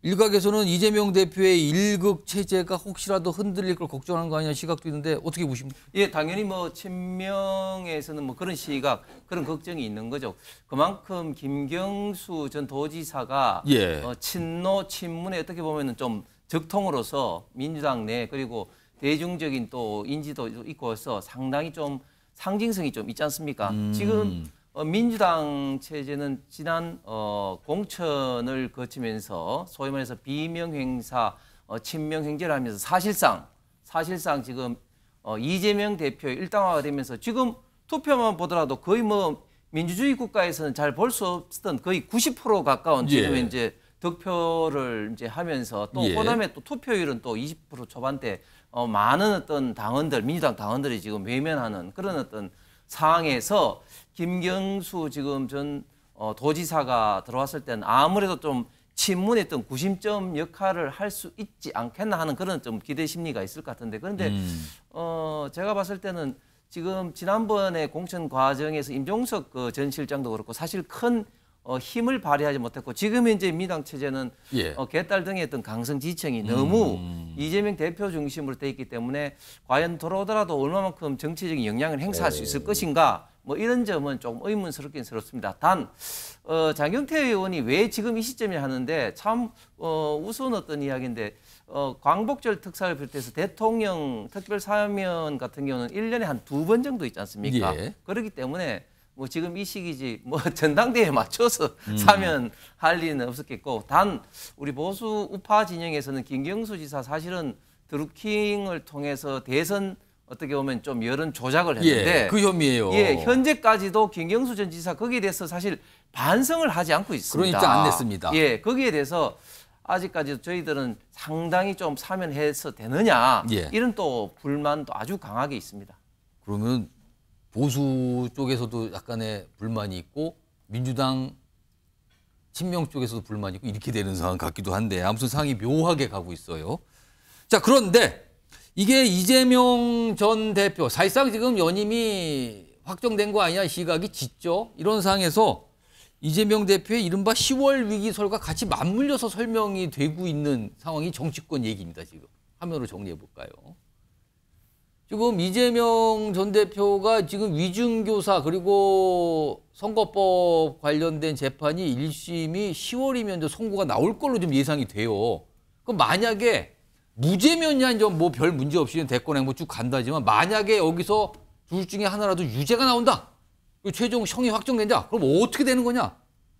일각에서는 이재명 대표의 일극 체제가 혹시라도 흔들릴 걸 걱정하는 거 아니냐 시각도 있는데 어떻게 보십니까? 예, 당연히 뭐 친명에서는 뭐 그런 시각, 그런 걱정이 있는 거죠. 그만큼 김경수 전 도지사가 예. 어, 친노 친문에 어떻게 보면은 좀 적통으로서 민주당 내 그리고 대중적인 또 인지도 있고 해서 상당히 좀 상징성이 좀 있지 않습니까? 음. 지금 어, 민주당 체제는 지난 어, 공천을 거치면서 소위 말해서 비명행사, 어, 친명행제를 하면서 사실상 사실상 지금 어, 이재명 대표 일당화가 되면서 지금 투표만 보더라도 거의 뭐 민주주의 국가에서는 잘 볼 수 없었던 거의 90% 가까운 예. 지금 예. 이제 득표를 이제 하면서 또 예. 그다음에 또 투표율은 또 20% 초반대 어, 많은 어떤 당원들 민주당 당원들이 지금 외면하는 그런 어떤 상황에서 김경수 지금 전 어, 도지사가 들어왔을 때는 아무래도 좀 친문했던 구심점 역할을 할 수 있지 않겠나 하는 그런 좀 기대 심리가 있을 것 같은데 그런데 음. 어 제가 봤을 때는 지금 지난번에 공천 과정에서 임종석 그전 실장도 그렇고 사실 큰 어, 힘을 발휘하지 못했고 지금 현재 민당 체제는 예. 어, 개딸 등의 어떤 강성 지지층이 음. 너무 음. 이재명 대표 중심으로 돼 있기 때문에 과연 돌아오더라도 얼마만큼 정치적인 영향을 행사할 오. 수 네. 있을 것인가 뭐 이런 점은 조금 의문스럽긴 스럽습니다. 단 어, 장경태 의원이 왜 지금 이 시점에 하는데 참 어, 우스운 어떤 이야기인데 어, 광복절 특사를 비롯해서 대통령 특별 사면 같은 경우는 일년에 한 두 번 정도 있지 않습니까? 예. 그렇기 때문에 뭐 지금 이 시기지 뭐 전당대회에 맞춰서 음. 사면 할 리는 없었겠고 단 우리 보수 우파 진영에서는 김경수 지사 사실은 드루킹을 통해서 대선 어떻게 보면 좀 여론 조작을 했는데 예, 그 혐의예요. 예, 현재까지도 김경수 전 지사 거기에 대해서 사실 반성을 하지 않고 있습니다. 그런 그러니까 입장 안 냈습니다. 예, 거기에 대해서 아직까지 저희들은 상당히 좀 사면해서 되느냐 예. 이런 또 불만도 아주 강하게 있습니다. 그러면 보수 쪽에서도 약간의 불만이 있고 민주당 친명 쪽에서도 불만이 있고 이렇게 되는 상황 같기도 한데 아무튼 상황이 묘하게 가고 있어요. 자 그런데 이게 이재명 전 대표 사실상 지금 연임이 확정된 거 아니냐 시각이 짙죠. 이런 상황에서 이재명 대표의 이른바 10월 위기설과 같이 맞물려서 설명이 되고 있는 상황이 정치권 얘기입니다. 지금 화면으로 정리해 볼까요? 지금 이재명 전 대표가 지금 위증교사 그리고 선거법 관련된 재판이 1심이 10월이면 이제 선고가 나올 걸로 좀 예상이 돼요. 그럼 만약에 무죄면야 이제 뭐 별 문제 없이 대권 행보 쭉 간다지만 만약에 여기서 둘 중에 하나라도 유죄가 나온다. 그 최종 형이 확정된다. 그럼 어떻게 되는 거냐?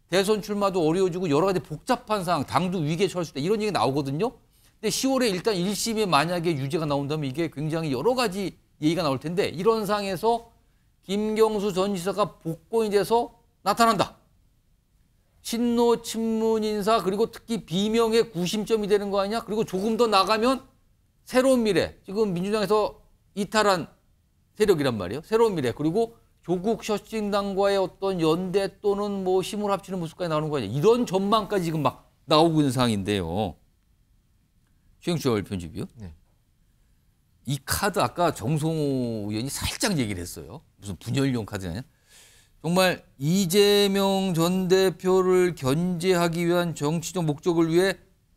대선 출마도 어려워지고 여러 가지 복잡한 상황, 당도 위기에 처했을 때 이런 얘기 나오거든요. 근데 10월에 일단 1심에 만약에 유죄가 나온다면 이게 굉장히 여러 가지 얘기가 나올 텐데 이런 상황에서 김경수 전 지사가 복권이 돼서 나타난다. 친노 친문 인사 그리고 특히 비명의 구심점이 되는 거 아니냐? 그리고 조금 더 나가면 새로운 미래. 지금 민주당에서 이탈한 세력이란 말이에요. 새로운 미래. 그리고 조국 셔싱당과의 어떤 연대 또는 뭐 힘을 합치는 모습까지 나오는 거 아니냐? 이런 전망까지 지금 막 나오고 있는 상황인데요. 최영철 편집이요. 네. 이 카드 아까 정성호 의원이 살짝 얘기를 했어요. 무슨 분열용 카드냐? 정말 이재명 전 대표를 견제하기 위한 정치적 목적을 위해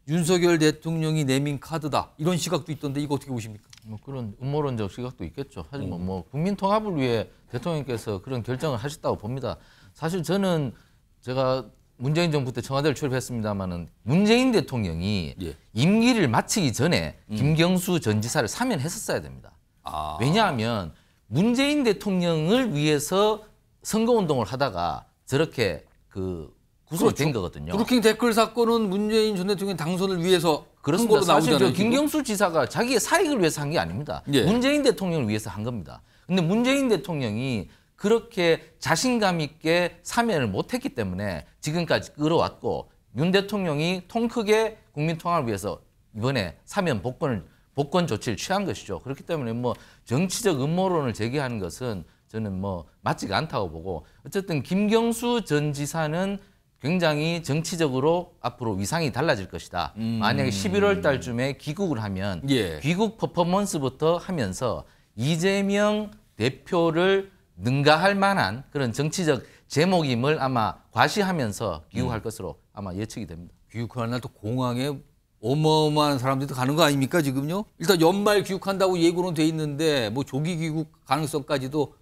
윤석열 대통령이 내민 카드다 이런 시각도 있던데 이거 어떻게 보십니까? 뭐 그런 음모론적 시각도 있겠죠. 하지만 뭐, 음. 뭐 국민 통합을 위해 대통령께서 그런 결정을 하셨다고 봅니다. 사실 저는 제가 문재인 정부 때 청와대를 출입했습니다마는 문재인 대통령이 예. 임기를 마치기 전에 음. 김경수 전 지사를 사면했었어야 됩니다. 아. 왜냐하면 문재인 대통령을 위해서 선거운동을 하다가 저렇게 그 구속된 그렇죠. 거거든요. 브루킹 댓글 사건은 문재인 전 대통령 당선을 위해서 그렇습니다. 걸로 나오잖아요, 김경수 지사가 자기의 사익을 위해서 한 게 아닙니다. 예. 문재인 대통령을 위해서 한 겁니다. 근데 문재인 대통령이 그렇게 자신감 있게 사면을 못했기 때문에 지금까지 끌어왔고 윤 대통령이 통 크게 국민 통합을 위해서 이번에 사면 복권을 복권 조치를 취한 것이죠. 그렇기 때문에 뭐 정치적 음모론을 제기하는 것은 저는 뭐 맞지가 않다고 보고 어쨌든 김경수 전 지사는 굉장히 정치적으로 앞으로 위상이 달라질 것이다. 음. 만약에 11월 달쯤에 귀국을 하면 예. 귀국 퍼포먼스부터 하면서 이재명 대표를 능가할 만한 그런 정치적 제목임을 아마 과시하면서 귀국할 음. 것으로 아마 예측이 됩니다. 귀국하는 날 또 공항에 어마어마한 사람들도 가는 거 아닙니까 지금요? 일단 연말 귀국한다고 예고는 돼 있는데 뭐 조기 귀국 가능성까지도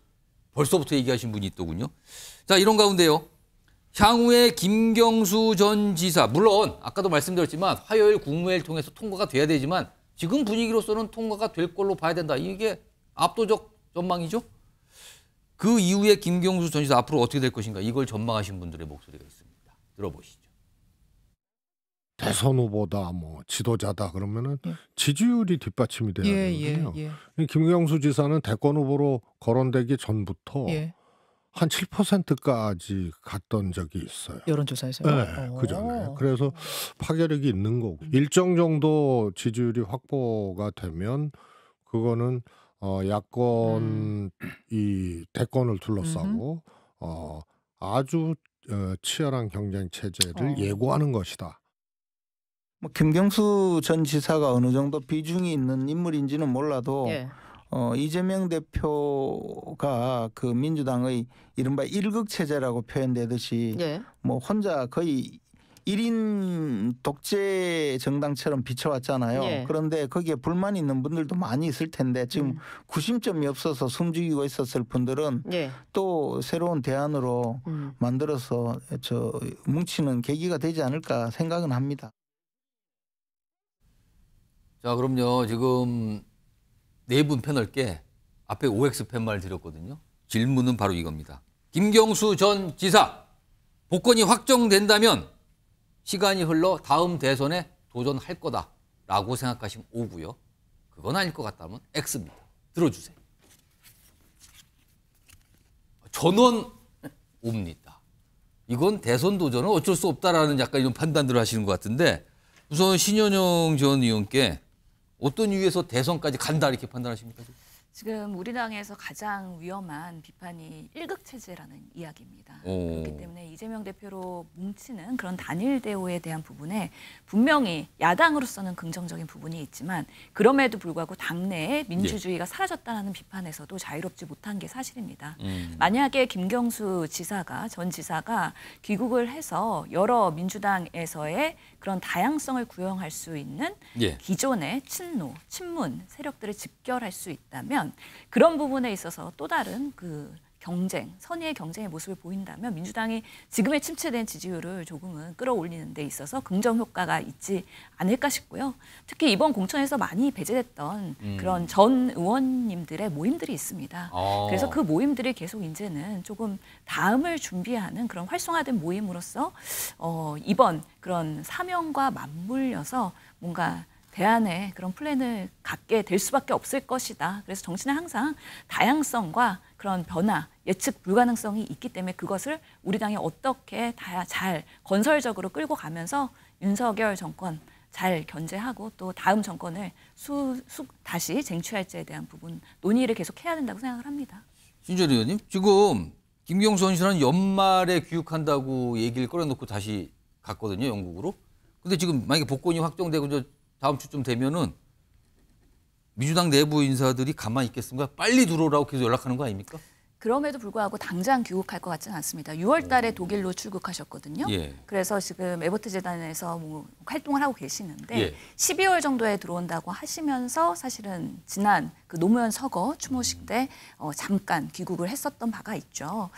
벌써부터 얘기하신 분이 있더군요. 자, 이런 가운데요. 향후에 김경수 전 지사, 물론 아까도 말씀드렸지만 화요일 국무회를 통해서 통과가 돼야 되지만 지금 분위기로서는 통과가 될 걸로 봐야 된다. 이게 압도적 전망이죠. 그 이후에 김경수 전 지사 앞으로 어떻게 될 것인가 이걸 전망하신 분들의 목소리가 있습니다. 들어보시죠. 대선 후보다 뭐 지도자다 그러면은 예. 지지율이 뒷받침이 돼야 예, 되거든요. 예, 예. 김경수 지사는 대권 후보로 거론되기 전부터 예. 한 7%까지 갔던 적이 있어요. 여론조사에서요. 네, 어. 그전에. 그래서 음. 파괴력이 있는 거고 음. 일정 정도 지지율이 확보가 되면 그거는 어 야권 음. 이 대권을 둘러싸고 어 아주 어, 치열한 경쟁 체제를 어. 예고하는 것이다. 뭐 김경수 전 지사가 어느 정도 비중이 있는 인물인지는 몰라도 예. 어, 이재명 대표가 그 민주당의 이른바 일극 체제라고 표현되듯이 예. 뭐 혼자 거의 일인 독재 정당처럼 비춰왔잖아요. 예. 그런데 거기에 불만 있는 분들도 많이 있을 텐데 지금 음. 구심점이 없어서 숨죽이고 있었을 분들은 예. 또 새로운 대안으로 음. 만들어서 저 뭉치는 계기가 되지 않을까 생각은 합니다. 자, 그럼요. 지금 네 분 패널께 앞에 OX 팻말 드렸거든요. 질문은 바로 이겁니다. 김경수 전 지사, 복권이 확정된다면 시간이 흘러 다음 대선에 도전할 거다라고 생각하시면 오고요. 그건 아닐 것 같다면 X입니다. 들어주세요. 전원 옵니다. 이건 대선 도전은 어쩔 수 없다라는 약간 이런 판단들을 하시는 것 같은데 우선 신현영 전 의원께 어떤 이유에서 대선까지 간다 이렇게 판단하십니까? 지금 우리 당에서 가장 위험한 비판이 일극 체제라는 이야기입니다. 오. 그렇기 때문에 이재명 대표로 뭉치는 그런 단일 대우에 대한 부분에 분명히 야당으로서는 긍정적인 부분이 있지만 그럼에도 불구하고 당내에 민주주의가 예. 사라졌다는 비판에서도 자유롭지 못한 게 사실입니다. 음. 만약에 김경수 지사가 전 지사가 귀국을 해서 여러 민주당에서의 그런 다양성을 구형할 수 있는 예. 기존의 친노, 친문 세력들을 집결할 수 있다면 그런 부분에 있어서 또 다른 그 경쟁, 선의의 경쟁의 모습을 보인다면 민주당이 지금의 침체된 지지율을 조금은 끌어올리는 데 있어서 긍정 효과가 있지 않을까 싶고요. 특히 이번 공천에서 많이 배제됐던 음. 그런 전 의원님들의 모임들이 있습니다. 어. 그래서 그 모임들이 계속 이제는 조금 다음을 준비하는 그런 활성화된 모임으로서 어, 이번 그런 사명과 맞물려서 뭔가 대안의 그런 플랜을 갖게 될 수밖에 없을 것이다. 그래서 정신은 항상 다양성과 그런 변화, 예측 불가능성이 있기 때문에 그것을 우리 당이 어떻게 다 잘 건설적으로 끌고 가면서 윤석열 정권 잘 견제하고 또 다음 정권을 수, 수 다시 쟁취할지에 대한 부분 논의를 계속 해야 된다고 생각을 합니다. 신전 의원님 지금 김경선 씨는 연말에 귀국한다고 얘기를 꺼내놓고 다시 갔거든요 영국으로. 근데 지금 만약에 복권이 확정되고 다음 주쯤 되면은 민주당 내부 인사들이 가만히 있겠습니까? 빨리 들어오라고 계속 연락하는 거 아닙니까? 그럼에도 불구하고 당장 귀국할 것 같지는 않습니다. 6월 달에 독일로 출국하셨거든요. 예. 그래서 지금 에버트 재단에서 뭐 활동을 하고 계시는데 예. 12월 정도에 들어온다고 하시면서 사실은 지난 그 노무현 서거 추모식 음. 때 어, 잠깐 귀국을 했었던 바가 있죠.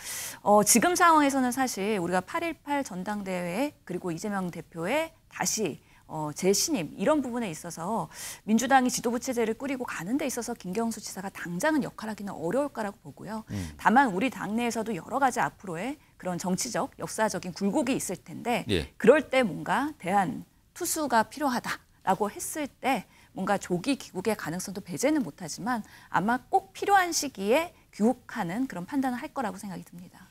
어, 지금 상황에서는 사실 우리가 8.18 전당대회 그리고 이재명 대표의 다시 어, 재신임 이런 부분에 있어서 민주당이 지도부 체제를 꾸리고 가는 데 있어서 김경수 지사가 당장은 역할하기는 어려울까라고 보고요. 음. 다만 우리 당내에서도 여러 가지 앞으로의 그런 정치적, 역사적인 굴곡이 있을 텐데 예. 그럴 때 뭔가 대한 투수가 필요하다라고 했을 때 뭔가 조기 귀국의 가능성도 배제는 못하지만 아마 꼭 필요한 시기에 귀국하는 그런 판단을 할 거라고 생각이 듭니다.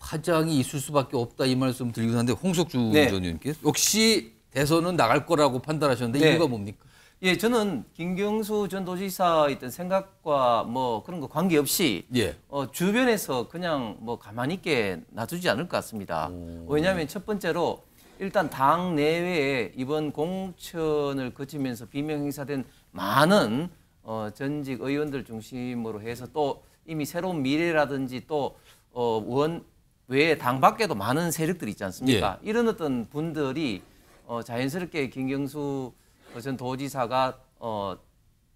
파장이 있을 수밖에 없다 이 말씀 드리고 하는데 홍석주 네. 전 의원께서 역시 대선은 나갈 거라고 판단하셨는데 네. 이유가 뭡니까? 예, 저는 김경수 전 도지사의 어떤 생각과 뭐 그런 거 관계없이 예. 어, 주변에서 그냥 뭐 가만히 있게 놔두지 않을 것 같습니다. 오. 왜냐하면 첫 번째로 일단 당 내외에 이번 공천을 거치면서 비명 행사된 많은 어, 전직 의원들 중심으로 해서 또 이미 새로운 미래라든지 또 어, 의원 외에 당 밖에도 많은 세력들이 있지 않습니까? 예. 이런 어떤 분들이 어, 자연스럽게 김경수 어, 전 도지사가 어,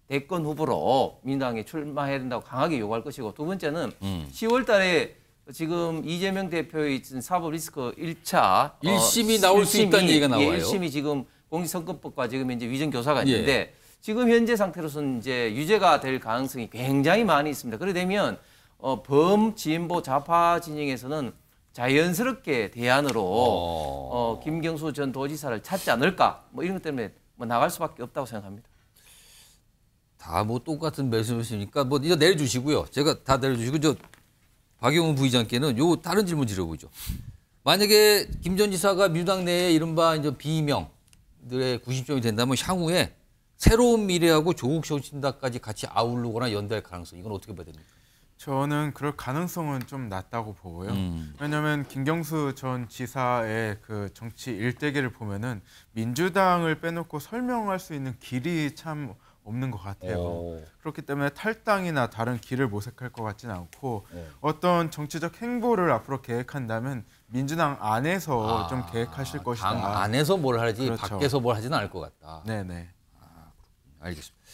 대권 후보로 민당에 출마해야 된다고 강하게 요구할 것이고 두 번째는 음. 10월 달에 지금 이재명 대표의 사법 리스크 1차 1심이 어, 나올 1심이, 수 있다는 얘기가 예, 나와요. 예, 1심이 지금 공직선거법과 지금 이제 위정교사가 있는데 예. 지금 현재 상태로서는 이제 유죄가 될 가능성이 굉장히 많이 있습니다. 그러되면 어, 범 진보 좌파 진영에서는 자연스럽게 대안으로 어. 어, 김경수 전 도지사를 찾지 않을까 뭐 이런 것 때문에 뭐 나갈 수밖에 없다고 생각합니다. 다 뭐 똑같은 말씀이시니까 뭐 이제 내려주시고요. 제가 다 내려주시고 저 박영훈 부의장께는 요 다른 질문 드려보죠. 만약에 김 전 지사가 민주당 내에 이른바 이제 비명들의 90점이 된다면 향후에 새로운 미래하고 조국 혁신당까지 같이 아울르거나 연대할 가능성 이건 어떻게 봐야 됩니까? 저는 그럴 가능성은 좀 낮다고 보고요. 음. 왜냐하면 김경수 전 지사의 그 정치 일대기를 보면은 민주당을 빼놓고 설명할 수 있는 길이 참 없는 것 같아요. 오. 어. 그렇기 때문에 탈당이나 다른 길을 모색할 것 같지는 않고 네. 어떤 정치적 행보를 앞으로 계획한다면 민주당 안에서 아, 좀 계획하실 것이다. 당 안에서 뭘 하지 그렇죠. 밖에서 뭘 하지는 않을 것 같다. 네네. 아, 알겠습니다.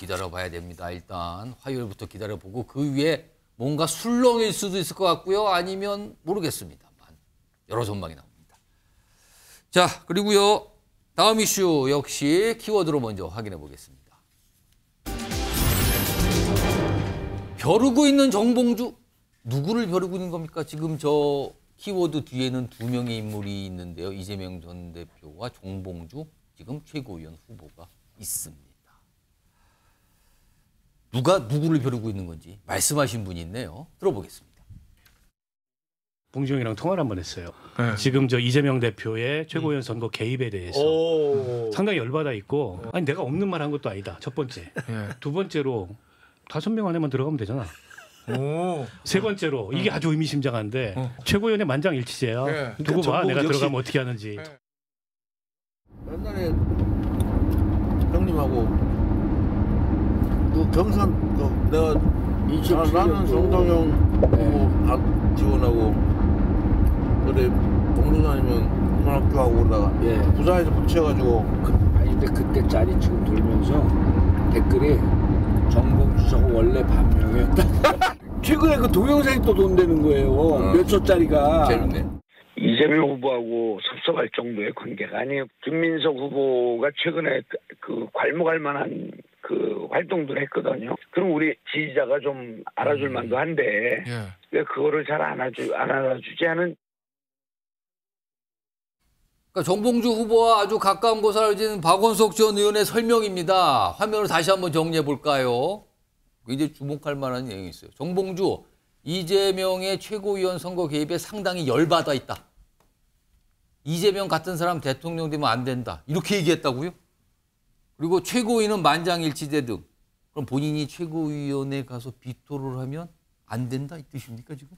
기다려봐야 됩니다. 일단 화요일부터 기다려보고 그 위에 뭔가 술렁일 수도 있을 것 같고요. 아니면 모르겠습니다만 여러 전망이 나옵니다. 자 그리고요 다음 이슈 역시 키워드로 먼저 확인해 보겠습니다. 벼르고 있는 정봉주 누구를 벼르고 있는 겁니까? 지금 저 키워드 뒤에는 두 명의 인물이 있는데요. 이재명 전 대표와 정봉주 지금 최고위원 후보가 있습니다. 누가 누구를 벼르고 있는 건지 말씀하신 분이 있네요. 들어보겠습니다. 봉지영이랑 통화를 한 번 했어요. 네. 지금 저 이재명 대표의 최고위원 선거 개입에 대해서 오. 상당히 열받아 있고 아니 내가 없는 말 한 것도 아니다. 첫 번째. 네. 두 번째로 다섯 명 안에만 들어가면 되잖아. 오. 세 번째로 이게 네. 아주 의미심장한데 어. 최고위원의 만장일치제야. 네. 두고 그러니까 봐 내가 역시... 들어가면 어떻게 하는지. 네. 옛날에 형님하고 그 경산 그 내가 아, 27년도 나는 성동형 네. 뭐 아, 지원하고 그래 동료 다니면 고등학교 하고 그러다가 예. 부산에서 붙여가지고 그, 아니 근데 그때 짤이 지금 돌면서 댓글이 정봉주 저 원래 반명이었다 최근에 그 동영상이 또 돈 되는 거예요 어. 몇 초짜리가 재밌네. 이재명 후보하고 섭섭할 정도의 관계가 아니에요. 김민석 후보가 최근에 그- 그 괄목할 만한 그 활동도 했거든요. 그럼 우리 지지자가 좀 알아줄 음. 만도 한데 예. 왜 그거를 잘안아주안 알아주지 않은 그러니까 정봉주 후보와 아주 가까운 곳을 지는 박원석 전 의원의 설명입니다. 화면을 다시 한번 정리해 볼까요? 이제 주목할 만한 내용이 있어요. 정봉주 이재명의 최고위원 선거 개입에 상당히 열받아 있다. 이재명 같은 사람 대통령 되면 안 된다. 이렇게 얘기했다고요? 그리고 최고위는 만장일치제 등 그럼 본인이 최고위원회 가서 비토를 하면 안 된다 이 뜻입니까 지금?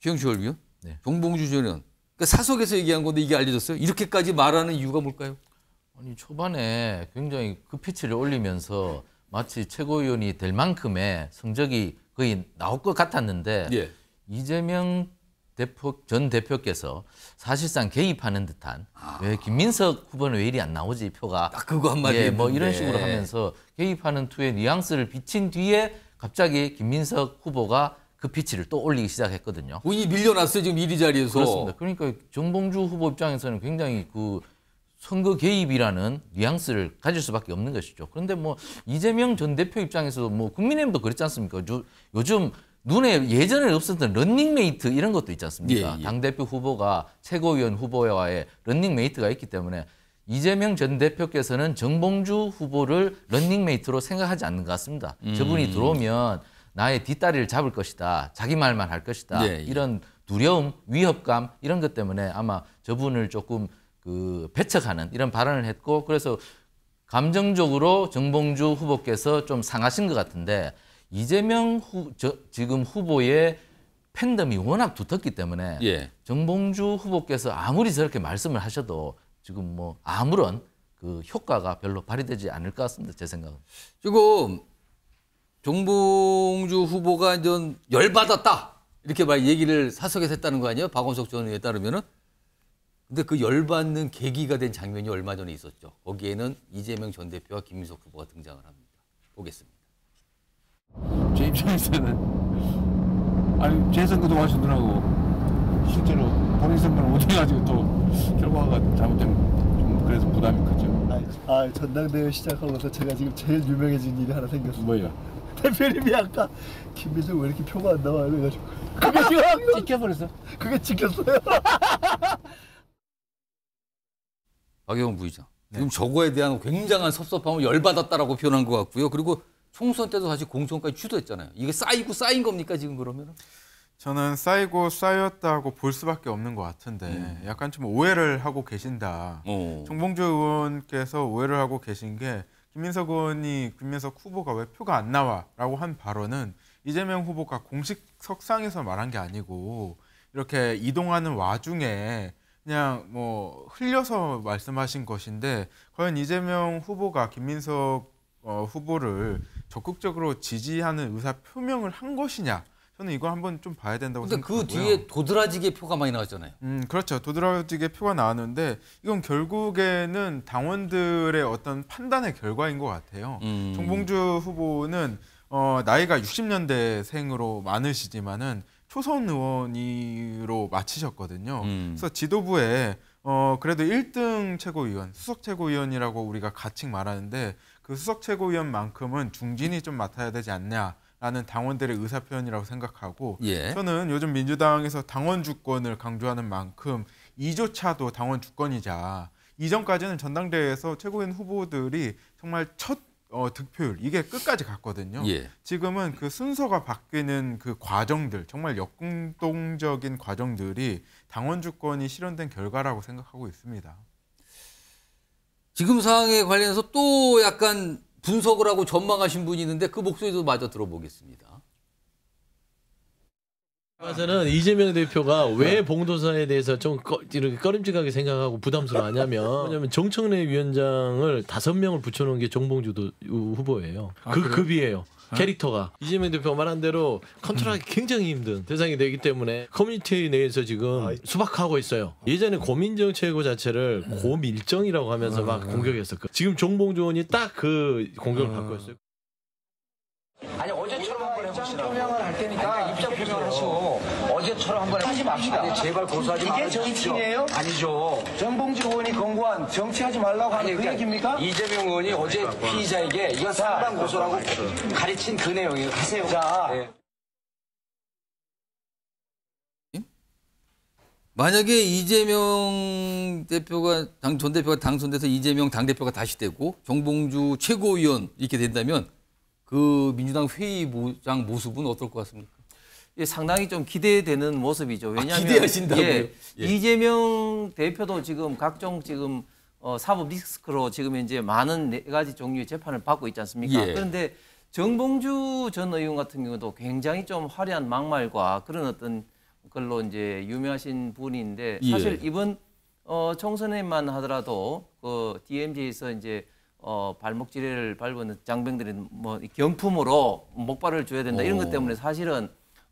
최영철 위원, 네. 정봉주 전 의원. 그러니까 사석에서 얘기한 건데 이게 알려졌어요. 이렇게까지 말하는 이유가 뭘까요? 아니 초반에 굉장히 그 피치를 올리면서 마치 최고위원이 될 만큼의 성적이 거의 나올 것 같았는데 예. 이재명 대표, 전 대표께서 사실상 개입하는 듯한 아. 왜 김민석 후보는 왜 이리 안 나오지 표가 딱 아, 그거 한마디 예, 뭐 이런 식으로 하면서 개입하는 투의 뉘앙스를 비친 뒤에 갑자기 김민석 후보가 그 피치를 또 올리기 시작했거든요. 본이 밀려났어요 지금 1위 자리에서. 그렇습니다. 그러니까 정봉주 후보 입장에서는 굉장히 그 선거 개입이라는 뉘앙스를 가질 수밖에 없는 것이죠. 그런데 뭐 이재명 전 대표 입장에서도 뭐 국민의힘도 그랬지 않습니까? 요즘 눈에 예전에 없었던 런닝메이트 이런 것도 있지 않습니까? 예, 예. 당대표 후보가 최고위원 후보와의 런닝메이트가 있기 때문에 이재명 전 대표께서는 정봉주 후보를 런닝메이트로 생각하지 않는 것 같습니다. 음. 저분이 들어오면 나의 뒷다리를 잡을 것이다. 자기 말만 할 것이다. 예, 예, 이런 두려움, 위협감 이런 것 때문에 아마 저분을 조금 그 배척하는 이런 발언을 했고 그래서 감정적으로 정봉주 후보께서 좀 상하신 것 같은데 이재명 후, 저, 지금 후보의 팬덤이 워낙 두텁기 때문에 예. 정봉주 후보께서 아무리 저렇게 말씀을 하셔도 지금 뭐 아무런 그 효과가 별로 발휘되지 않을 것 같습니다. 제 생각은. 지금 정봉주 후보가 이좀 열받았다. 이렇게 말 얘기를 사석에서 했다는 거 아니에요? 박원석 전 의원에 따르면은. 근데 그 열받는 계기가 된 장면이 얼마 전에 있었죠. 거기에는 이재명 전 대표와 김민석 후보가 등장을 합니다. 보겠습니다. 제 입장에서는 아니 재선거도 하시더라고 실제로 본인 선거는 못해가지고 또 결과가 잘못되면 좀 그래서 부담이 크죠 아, 아 전당대회 시작하고서 제가 지금 제일 유명해진 일이 하나 생겼어요 뭐야 대표님이 아까 김민석 왜 이렇게 표가 안 나와 이래가지고 그게 찍혀버렸어 그게 찍혔어요 박영훈 부의장 네. 지금 저거에 대한 굉장한 섭섭함을 열받았다라고 표현한 것 같고요 그리고 총선 때도 사실 공천까지 주도했잖아요. 이게 쌓이고 쌓인 겁니까 지금 그러면? 저는 쌓이고 쌓였다고 볼 수밖에 없는 것 같은데 음. 약간 좀 오해를 하고 계신다. 오. 어. 정봉주 의원께서 오해를 하고 계신 게 김민석 의원이 김민석 후보가 왜 표가 안 나와라고 한 발언은 이재명 후보가 공식 석상에서 말한 게 아니고 이렇게 이동하는 와중에 그냥 뭐 흘려서 말씀하신 것인데 과연 이재명 후보가 김민석 어, 후보를 적극적으로 지지하는 의사 표명을 한 것이냐 저는 이걸 한번 좀 봐야 된다고 그 생각하고요. 그 뒤에 도드라지게 표가 많이 나왔잖아요. 음, 그렇죠. 도드라지게 표가 나왔는데 이건 결국에는 당원들의 어떤 판단의 결과인 것 같아요. 음. 정봉주 후보는 어, 나이가 60년대생으로 많으시지만은 초선 의원으로 마치셨거든요. 음. 그래서 지도부에 어, 그래도 1등 최고위원, 수석 최고위원이라고 우리가 가칭 말하는데 그 수석 최고위원만큼은 중진이 좀 맡아야 되지 않냐라는 당원들의 의사 표현이라고 생각하고 예. 저는 요즘 민주당에서 당원 주권을 강조하는 만큼 이조차도 당원 주권이자 이전까지는 전당대회에서 최고위원 후보들이 정말 첫 어, 득표율 이게 끝까지 갔거든요. 예. 지금은 그 순서가 바뀌는 그 과정들 정말 역동적인 과정들이 당원 주권이 실현된 결과라고 생각하고 있습니다. 지금 상황에 관련해서 또 약간 분석을 하고 전망하신 분이 있는데 그 목소리도 마저 들어보겠습니다. 저는 이재명 대표가 왜 네. 봉도사에 대해서 좀 꺼, 이렇게 꺼림직하게 생각하고 부담스러워하냐면 왜냐면 정청래 위원장을 다섯 명을 붙여놓은 게 정봉주 후보예요. 그그 아, 급이에요. 네? 캐릭터가 이재명 대표 말한 대로 컨트롤하기 음. 굉장히 힘든 대상이 되기 때문에 커뮤니티 내에서 지금 아, 수박하고 있어요. 예전에 고민정 최고 자체를 네. 고밀정이라고 하면서 막 아. 공격했었고 지금 정봉주 의원이 딱 그 공격을 받고 있어요. 아니 어제처럼 한 번 해봅시다. 입을할 테니까 해명을 하시고 어제처럼 한번 하지 맙시다. 아니, 제발 고소하지 이게 마십시 정치예요? 아니죠. 정봉주 의원이 권고한 정치하지 말라고 하는 그 그러니그 얘기입니까? 이재명 의원이 어제 그러니까 피의자에게 이건 상당 고소라고 그 가르친 그 내용이에요. 하세요. 자. 네. 만약에 이재명 대표가 당 전 대표가 당선돼서 이재명 당 대표가 다시 되고 정봉주 최고위원 이렇게 된다면 그 민주당 회의장 모습은 어떨 것 같습니까? 상당히 좀 기대되는 모습이죠. 아, 왜냐하면 아, 기대하신다고요? 예, 예. 이재명 대표도 지금 각종 지금 어, 사법 리스크로 지금 이제 많은 네 가지 종류의 재판을 받고 있지 않습니까? 예. 그런데 정봉주 전 의원 같은 경우도 굉장히 좀 화려한 막말과 그런 어떤 걸로 이제 유명하신 분인데 예. 사실 이번 어, 총선에만 하더라도 그 DMZ에서 이제 어, 발목 지뢰를 밟은 장병들이 뭐 경품으로 목발을 줘야 된다 이런 것 때문에 사실은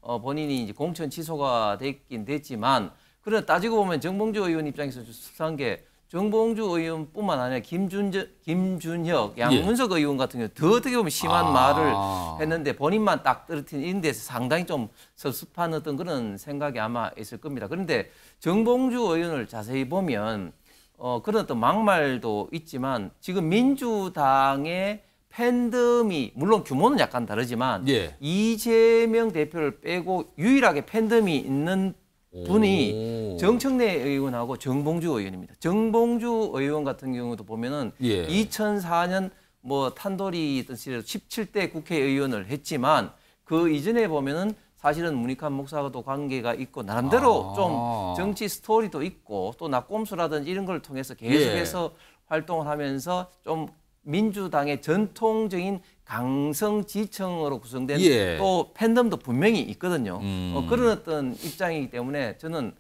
어, 본인이 이제 공천 취소가 됐긴 됐지만 그런 따지고 보면 정봉주 의원 입장에서 좀 수상한 게 정봉주 의원뿐만 아니라 김준저, 김준혁, 예. 양문석 예. 의원 같은 경우 더 어떻게 보면 심한 아. 말을 했는데 본인만 딱 떨어뜨린 이런 데서 상당히 좀 섭섭한 어떤 그런 생각이 아마 있을 겁니다. 그런데 정봉주 의원을 자세히 보면 어, 그런 어떤 막말도 있지만 지금 민주당의 팬덤이 물론 규모는 약간 다르지만 예. 이재명 대표를 빼고 유일하게 팬덤이 있는 분이 정청래 의원하고 정봉주 의원입니다. 정봉주 의원 같은 경우도 보면은 예. 2004년 뭐 탄도리 있던 시절에 17대 국회의원을 했지만 그 이전에 보면은 사실은 문익환 목사하고도 관계가 있고 나름대로 아. 좀 정치 스토리도 있고 또 나꼼수라든지 이런 걸 통해서 계속해서 예. 활동을 하면서 좀 민주당의 전통적인 강성 지청으로 구성된 예. 또 팬덤도 분명히 있거든요. 어, 음. 어, 그런 어떤 입장이기 때문에 저는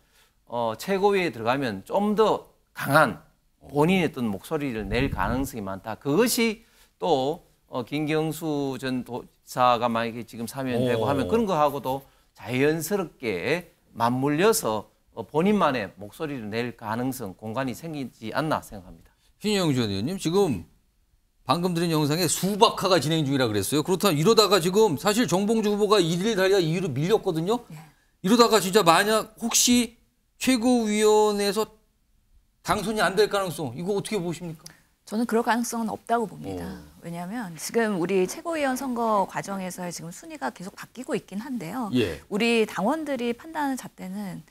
어, 최고위에 들어가면 좀 더 강한 본인의 어떤 목소리를 낼 가능성이 많다. 그것이 또 어, 김경수 전 도사가 만약에 지금 사면되고 하면 그런 거하고도 자연스럽게 맞물려서 어, 본인만의 목소리를 낼 가능성, 공간이 생기지 않나 생각합니다. 신영 전 의원님 지금 방금 드린 영상에 수박화가 진행 중이라 그랬어요. 그렇다면 이러다가 지금 사실 정봉주 후보가 1일 달리다 2위로 밀렸거든요. 예. 이러다가 진짜 만약 혹시 최고위원회에서 당선이 안 될 가능성 이거 어떻게 보십니까? 저는 그럴 가능성은 없다고 봅니다. 오. 어. 왜냐하면 지금 우리 최고위원 선거 과정에서의 지금 순위가 계속 바뀌고 있긴 한데요. 예. 우리 당원들이 판단하는 잣대는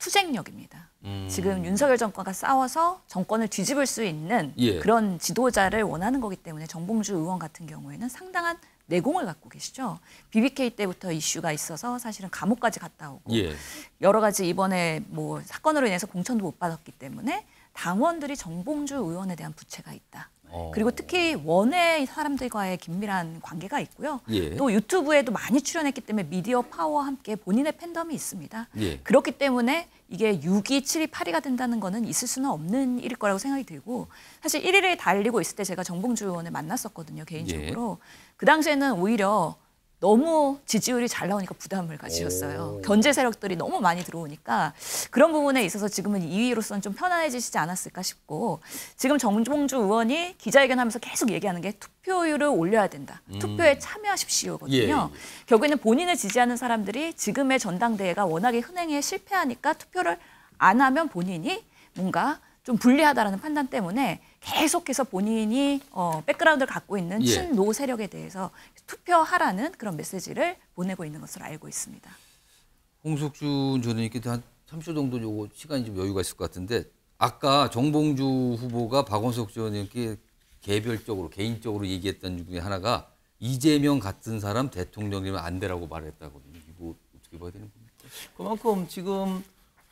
투쟁력입니다. 음. 지금 윤석열 정권과 싸워서 정권을 뒤집을 수 있는 예. 그런 지도자를 원하는 거기 때문에 정봉주 의원 같은 경우에는 상당한 내공을 갖고 계시죠. BBK 때부터 이슈가 있어서 사실은 감옥까지 갔다 오고 예. 여러 가지 이번에 뭐 사건으로 인해서 공천도 못 받았기 때문에 당원들이 정봉주 의원에 대한 부채가 있다. 어. 그리고 특히 원의 사람들과의 긴밀한 관계가 있고요. 예. 또 유튜브에도 많이 출연했기 때문에 미디어 파워와 함께 본인의 팬덤이 있습니다. 예. 그렇기 때문에 이게 6위, 7위, 8위가 된다는 거는 있을 수는 없는 일일 거라고 생각이 들고 사실 1위를 달리고 있을 때 제가 정봉주 의원을 만났었거든요, 개인적으로. 예. 그 당시에는 오히려 너무 지지율이 잘 나오니까 부담을 가지셨어요. 오. 견제 세력들이 너무 많이 들어오니까 그런 부분에 있어서 지금은 2위로서는 좀 편안해지시지 않았을까 싶고 지금 정종주 의원이 기자회견하면서 계속 얘기하는 게 투표율을 올려야 된다. 음. 투표에 참여하십시오거든요. 예. 예. 결국에는 본인을 지지하는 사람들이 지금의 전당대회가 워낙에 흔행에 실패하니까 투표를 안 하면 본인이 뭔가 좀 불리하다라는 판단 때문에 계속해서 본인이 어, 백그라운드를 갖고 있는 예. 친노 세력에 대해서 투표하라는 그런 메시지를 보내고 있는 것으로 알고 있습니다. 홍석준 전의원님께한 30초 정도 요거 시간이 좀 여유가 있을 것 같은데 아까 정봉주 후보가 박원석 전 의원께 개별적으로 개인적으로 얘기했던 중에 하나가 이재명 같은 사람 대통령이면 안 되라고 말했다고 이거 어떻게 봐야 되는 겁니까? 그만큼 지금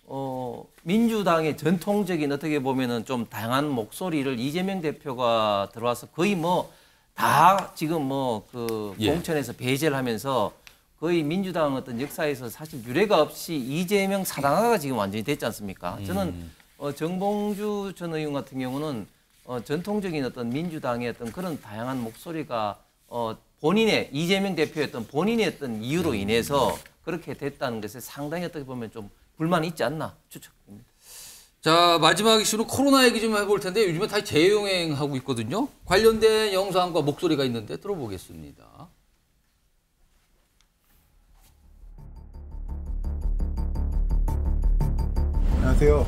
어, 민주당의 전통적인 어떻게 보면은 좀 다양한 목소리를 이재명 대표가 들어와서 거의 뭐다 아. 지금 뭐그 예. 공천에서 배제를 하면서 거의 민주당 어떤 역사에서 사실 유례가 없이 이재명 사당화가 지금 완전히 됐지 않습니까? 음. 저는 어, 정봉주 전 의원 같은 경우는 어, 전통적인 어떤 민주당의 어떤 그런 다양한 목소리가 어, 본인의 이재명 대표였던 본인의 어떤 이유로 음. 인해서 그렇게 됐다는 것에 상당히 어떻게 보면 좀 불만이 있지 않나 추측됩니다. 자 마지막 이슈는 코로나 얘기 좀 해볼 텐데 요즘에 다 재유행하고 있거든요. 관련된 영상과 목소리가 있는데 들어보겠습니다. 안녕하세요.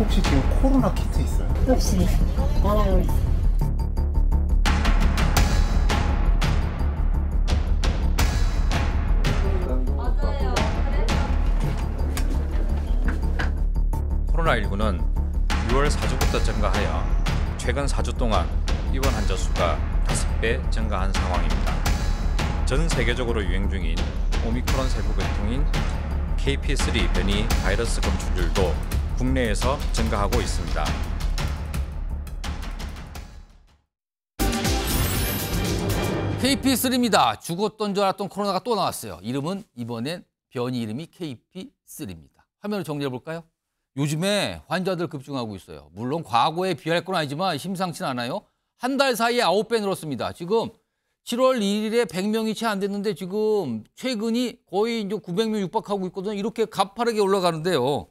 혹시 지금 코로나 키트 있어요? 없습니다. 나 어, 코로나19는 6월 4주부터 증가하여 최근 4주 동안 입원 환자 수가 5배 증가한 상황입니다. 전 세계적으로 유행 중인 오미크론 세부 변통인 KP3 변이 바이러스 검출률도 국내에서 증가하고 있습니다. KP3입니다. 죽었던 줄 알았던 코로나가 또 나왔어요. 이름은 이번엔 변이 이름이 KP3입니다. 화면을 정리해 볼까요? 요즘에 환자들 급증하고 있어요. 물론 과거에 비할 건 아니지만 심상치는 않아요. 한 달 사이에 9배 늘었습니다. 지금 7월 1일에 100명이 채 안 됐는데 지금 최근이 거의 이제 900명 육박하고 있거든요. 이렇게 가파르게 올라가는데요.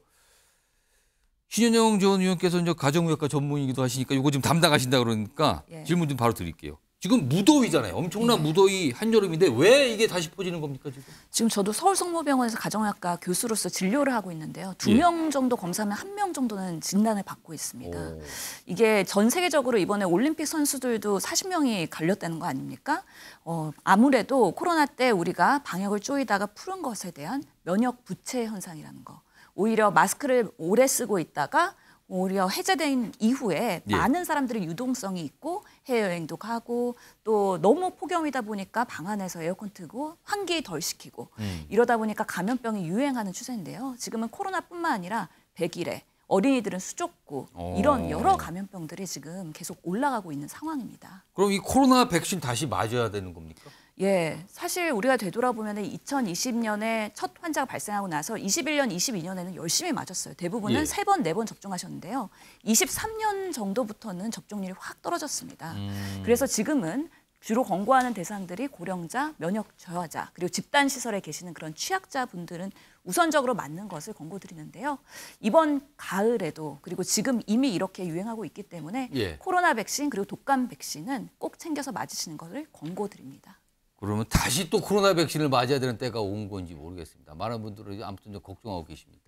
신현영 전 의원께서 이제 가정의학과 전문이기도 하시니까 이거 지금 담당하신다 그러니까 예. 질문 좀 바로 드릴게요. 지금 무더위잖아요. 엄청난 네. 무더위 한여름인데 왜 이게 다시 퍼지는 겁니까 지금? 지금 저도 서울성모병원에서 가정의학과 교수로서 진료를 하고 있는데요. 두명 예. 정도 검사하면 한 명 정도는 진단을 받고 있습니다. 오. 이게 전 세계적으로 이번에 올림픽 선수들도 40명이 갈렸다는 거 아닙니까? 어, 아무래도 코로나 때 우리가 방역을 쪼이다가 푸른 것에 대한 면역 부채 현상이라는 거. 오히려 마스크를 오래 쓰고 있다가 오히려 해제된 이후에 예. 많은 사람들의 유동성이 있고 해외여행도 가고 또 너무 폭염이다 보니까 방 안에서 에어컨 틀고 환기 덜 시키고 음. 이러다 보니까 감염병이 유행하는 추세인데요. 지금은 코로나뿐만 아니라 백일에 어린이들은 수족구 오. 이런 어. 여러 감염병들이 지금 계속 올라가고 있는 상황입니다. 그럼 이 코로나 백신 다시 맞아야 되는 겁니까? 예, 사실 우리가 되돌아보면 2020년에 첫 환자가 발생하고 나서 21년, 22년에는 열심히 맞았어요. 대부분은 예. 3번, 4번 접종하셨는데요. 23년 정도부터는 접종률이 확 떨어졌습니다. 음. 그래서 지금은 주로 권고하는 대상들이 고령자, 면역 저하자, 그리고 집단 시설에 계시는 그런 취약자 분들은 우선적으로 맞는 것을 권고드리는데요. 이번 가을에도 그리고 지금 이미 이렇게 유행하고 있기 때문에 예. 코로나 백신 그리고 독감 백신은 꼭 챙겨서 맞으시는 것을 권고드립니다. 그러면 다시 또 코로나 백신을 맞아야 되는 때가 온 건지 모르겠습니다. 많은 분들은 아무튼 걱정하고 계십니다.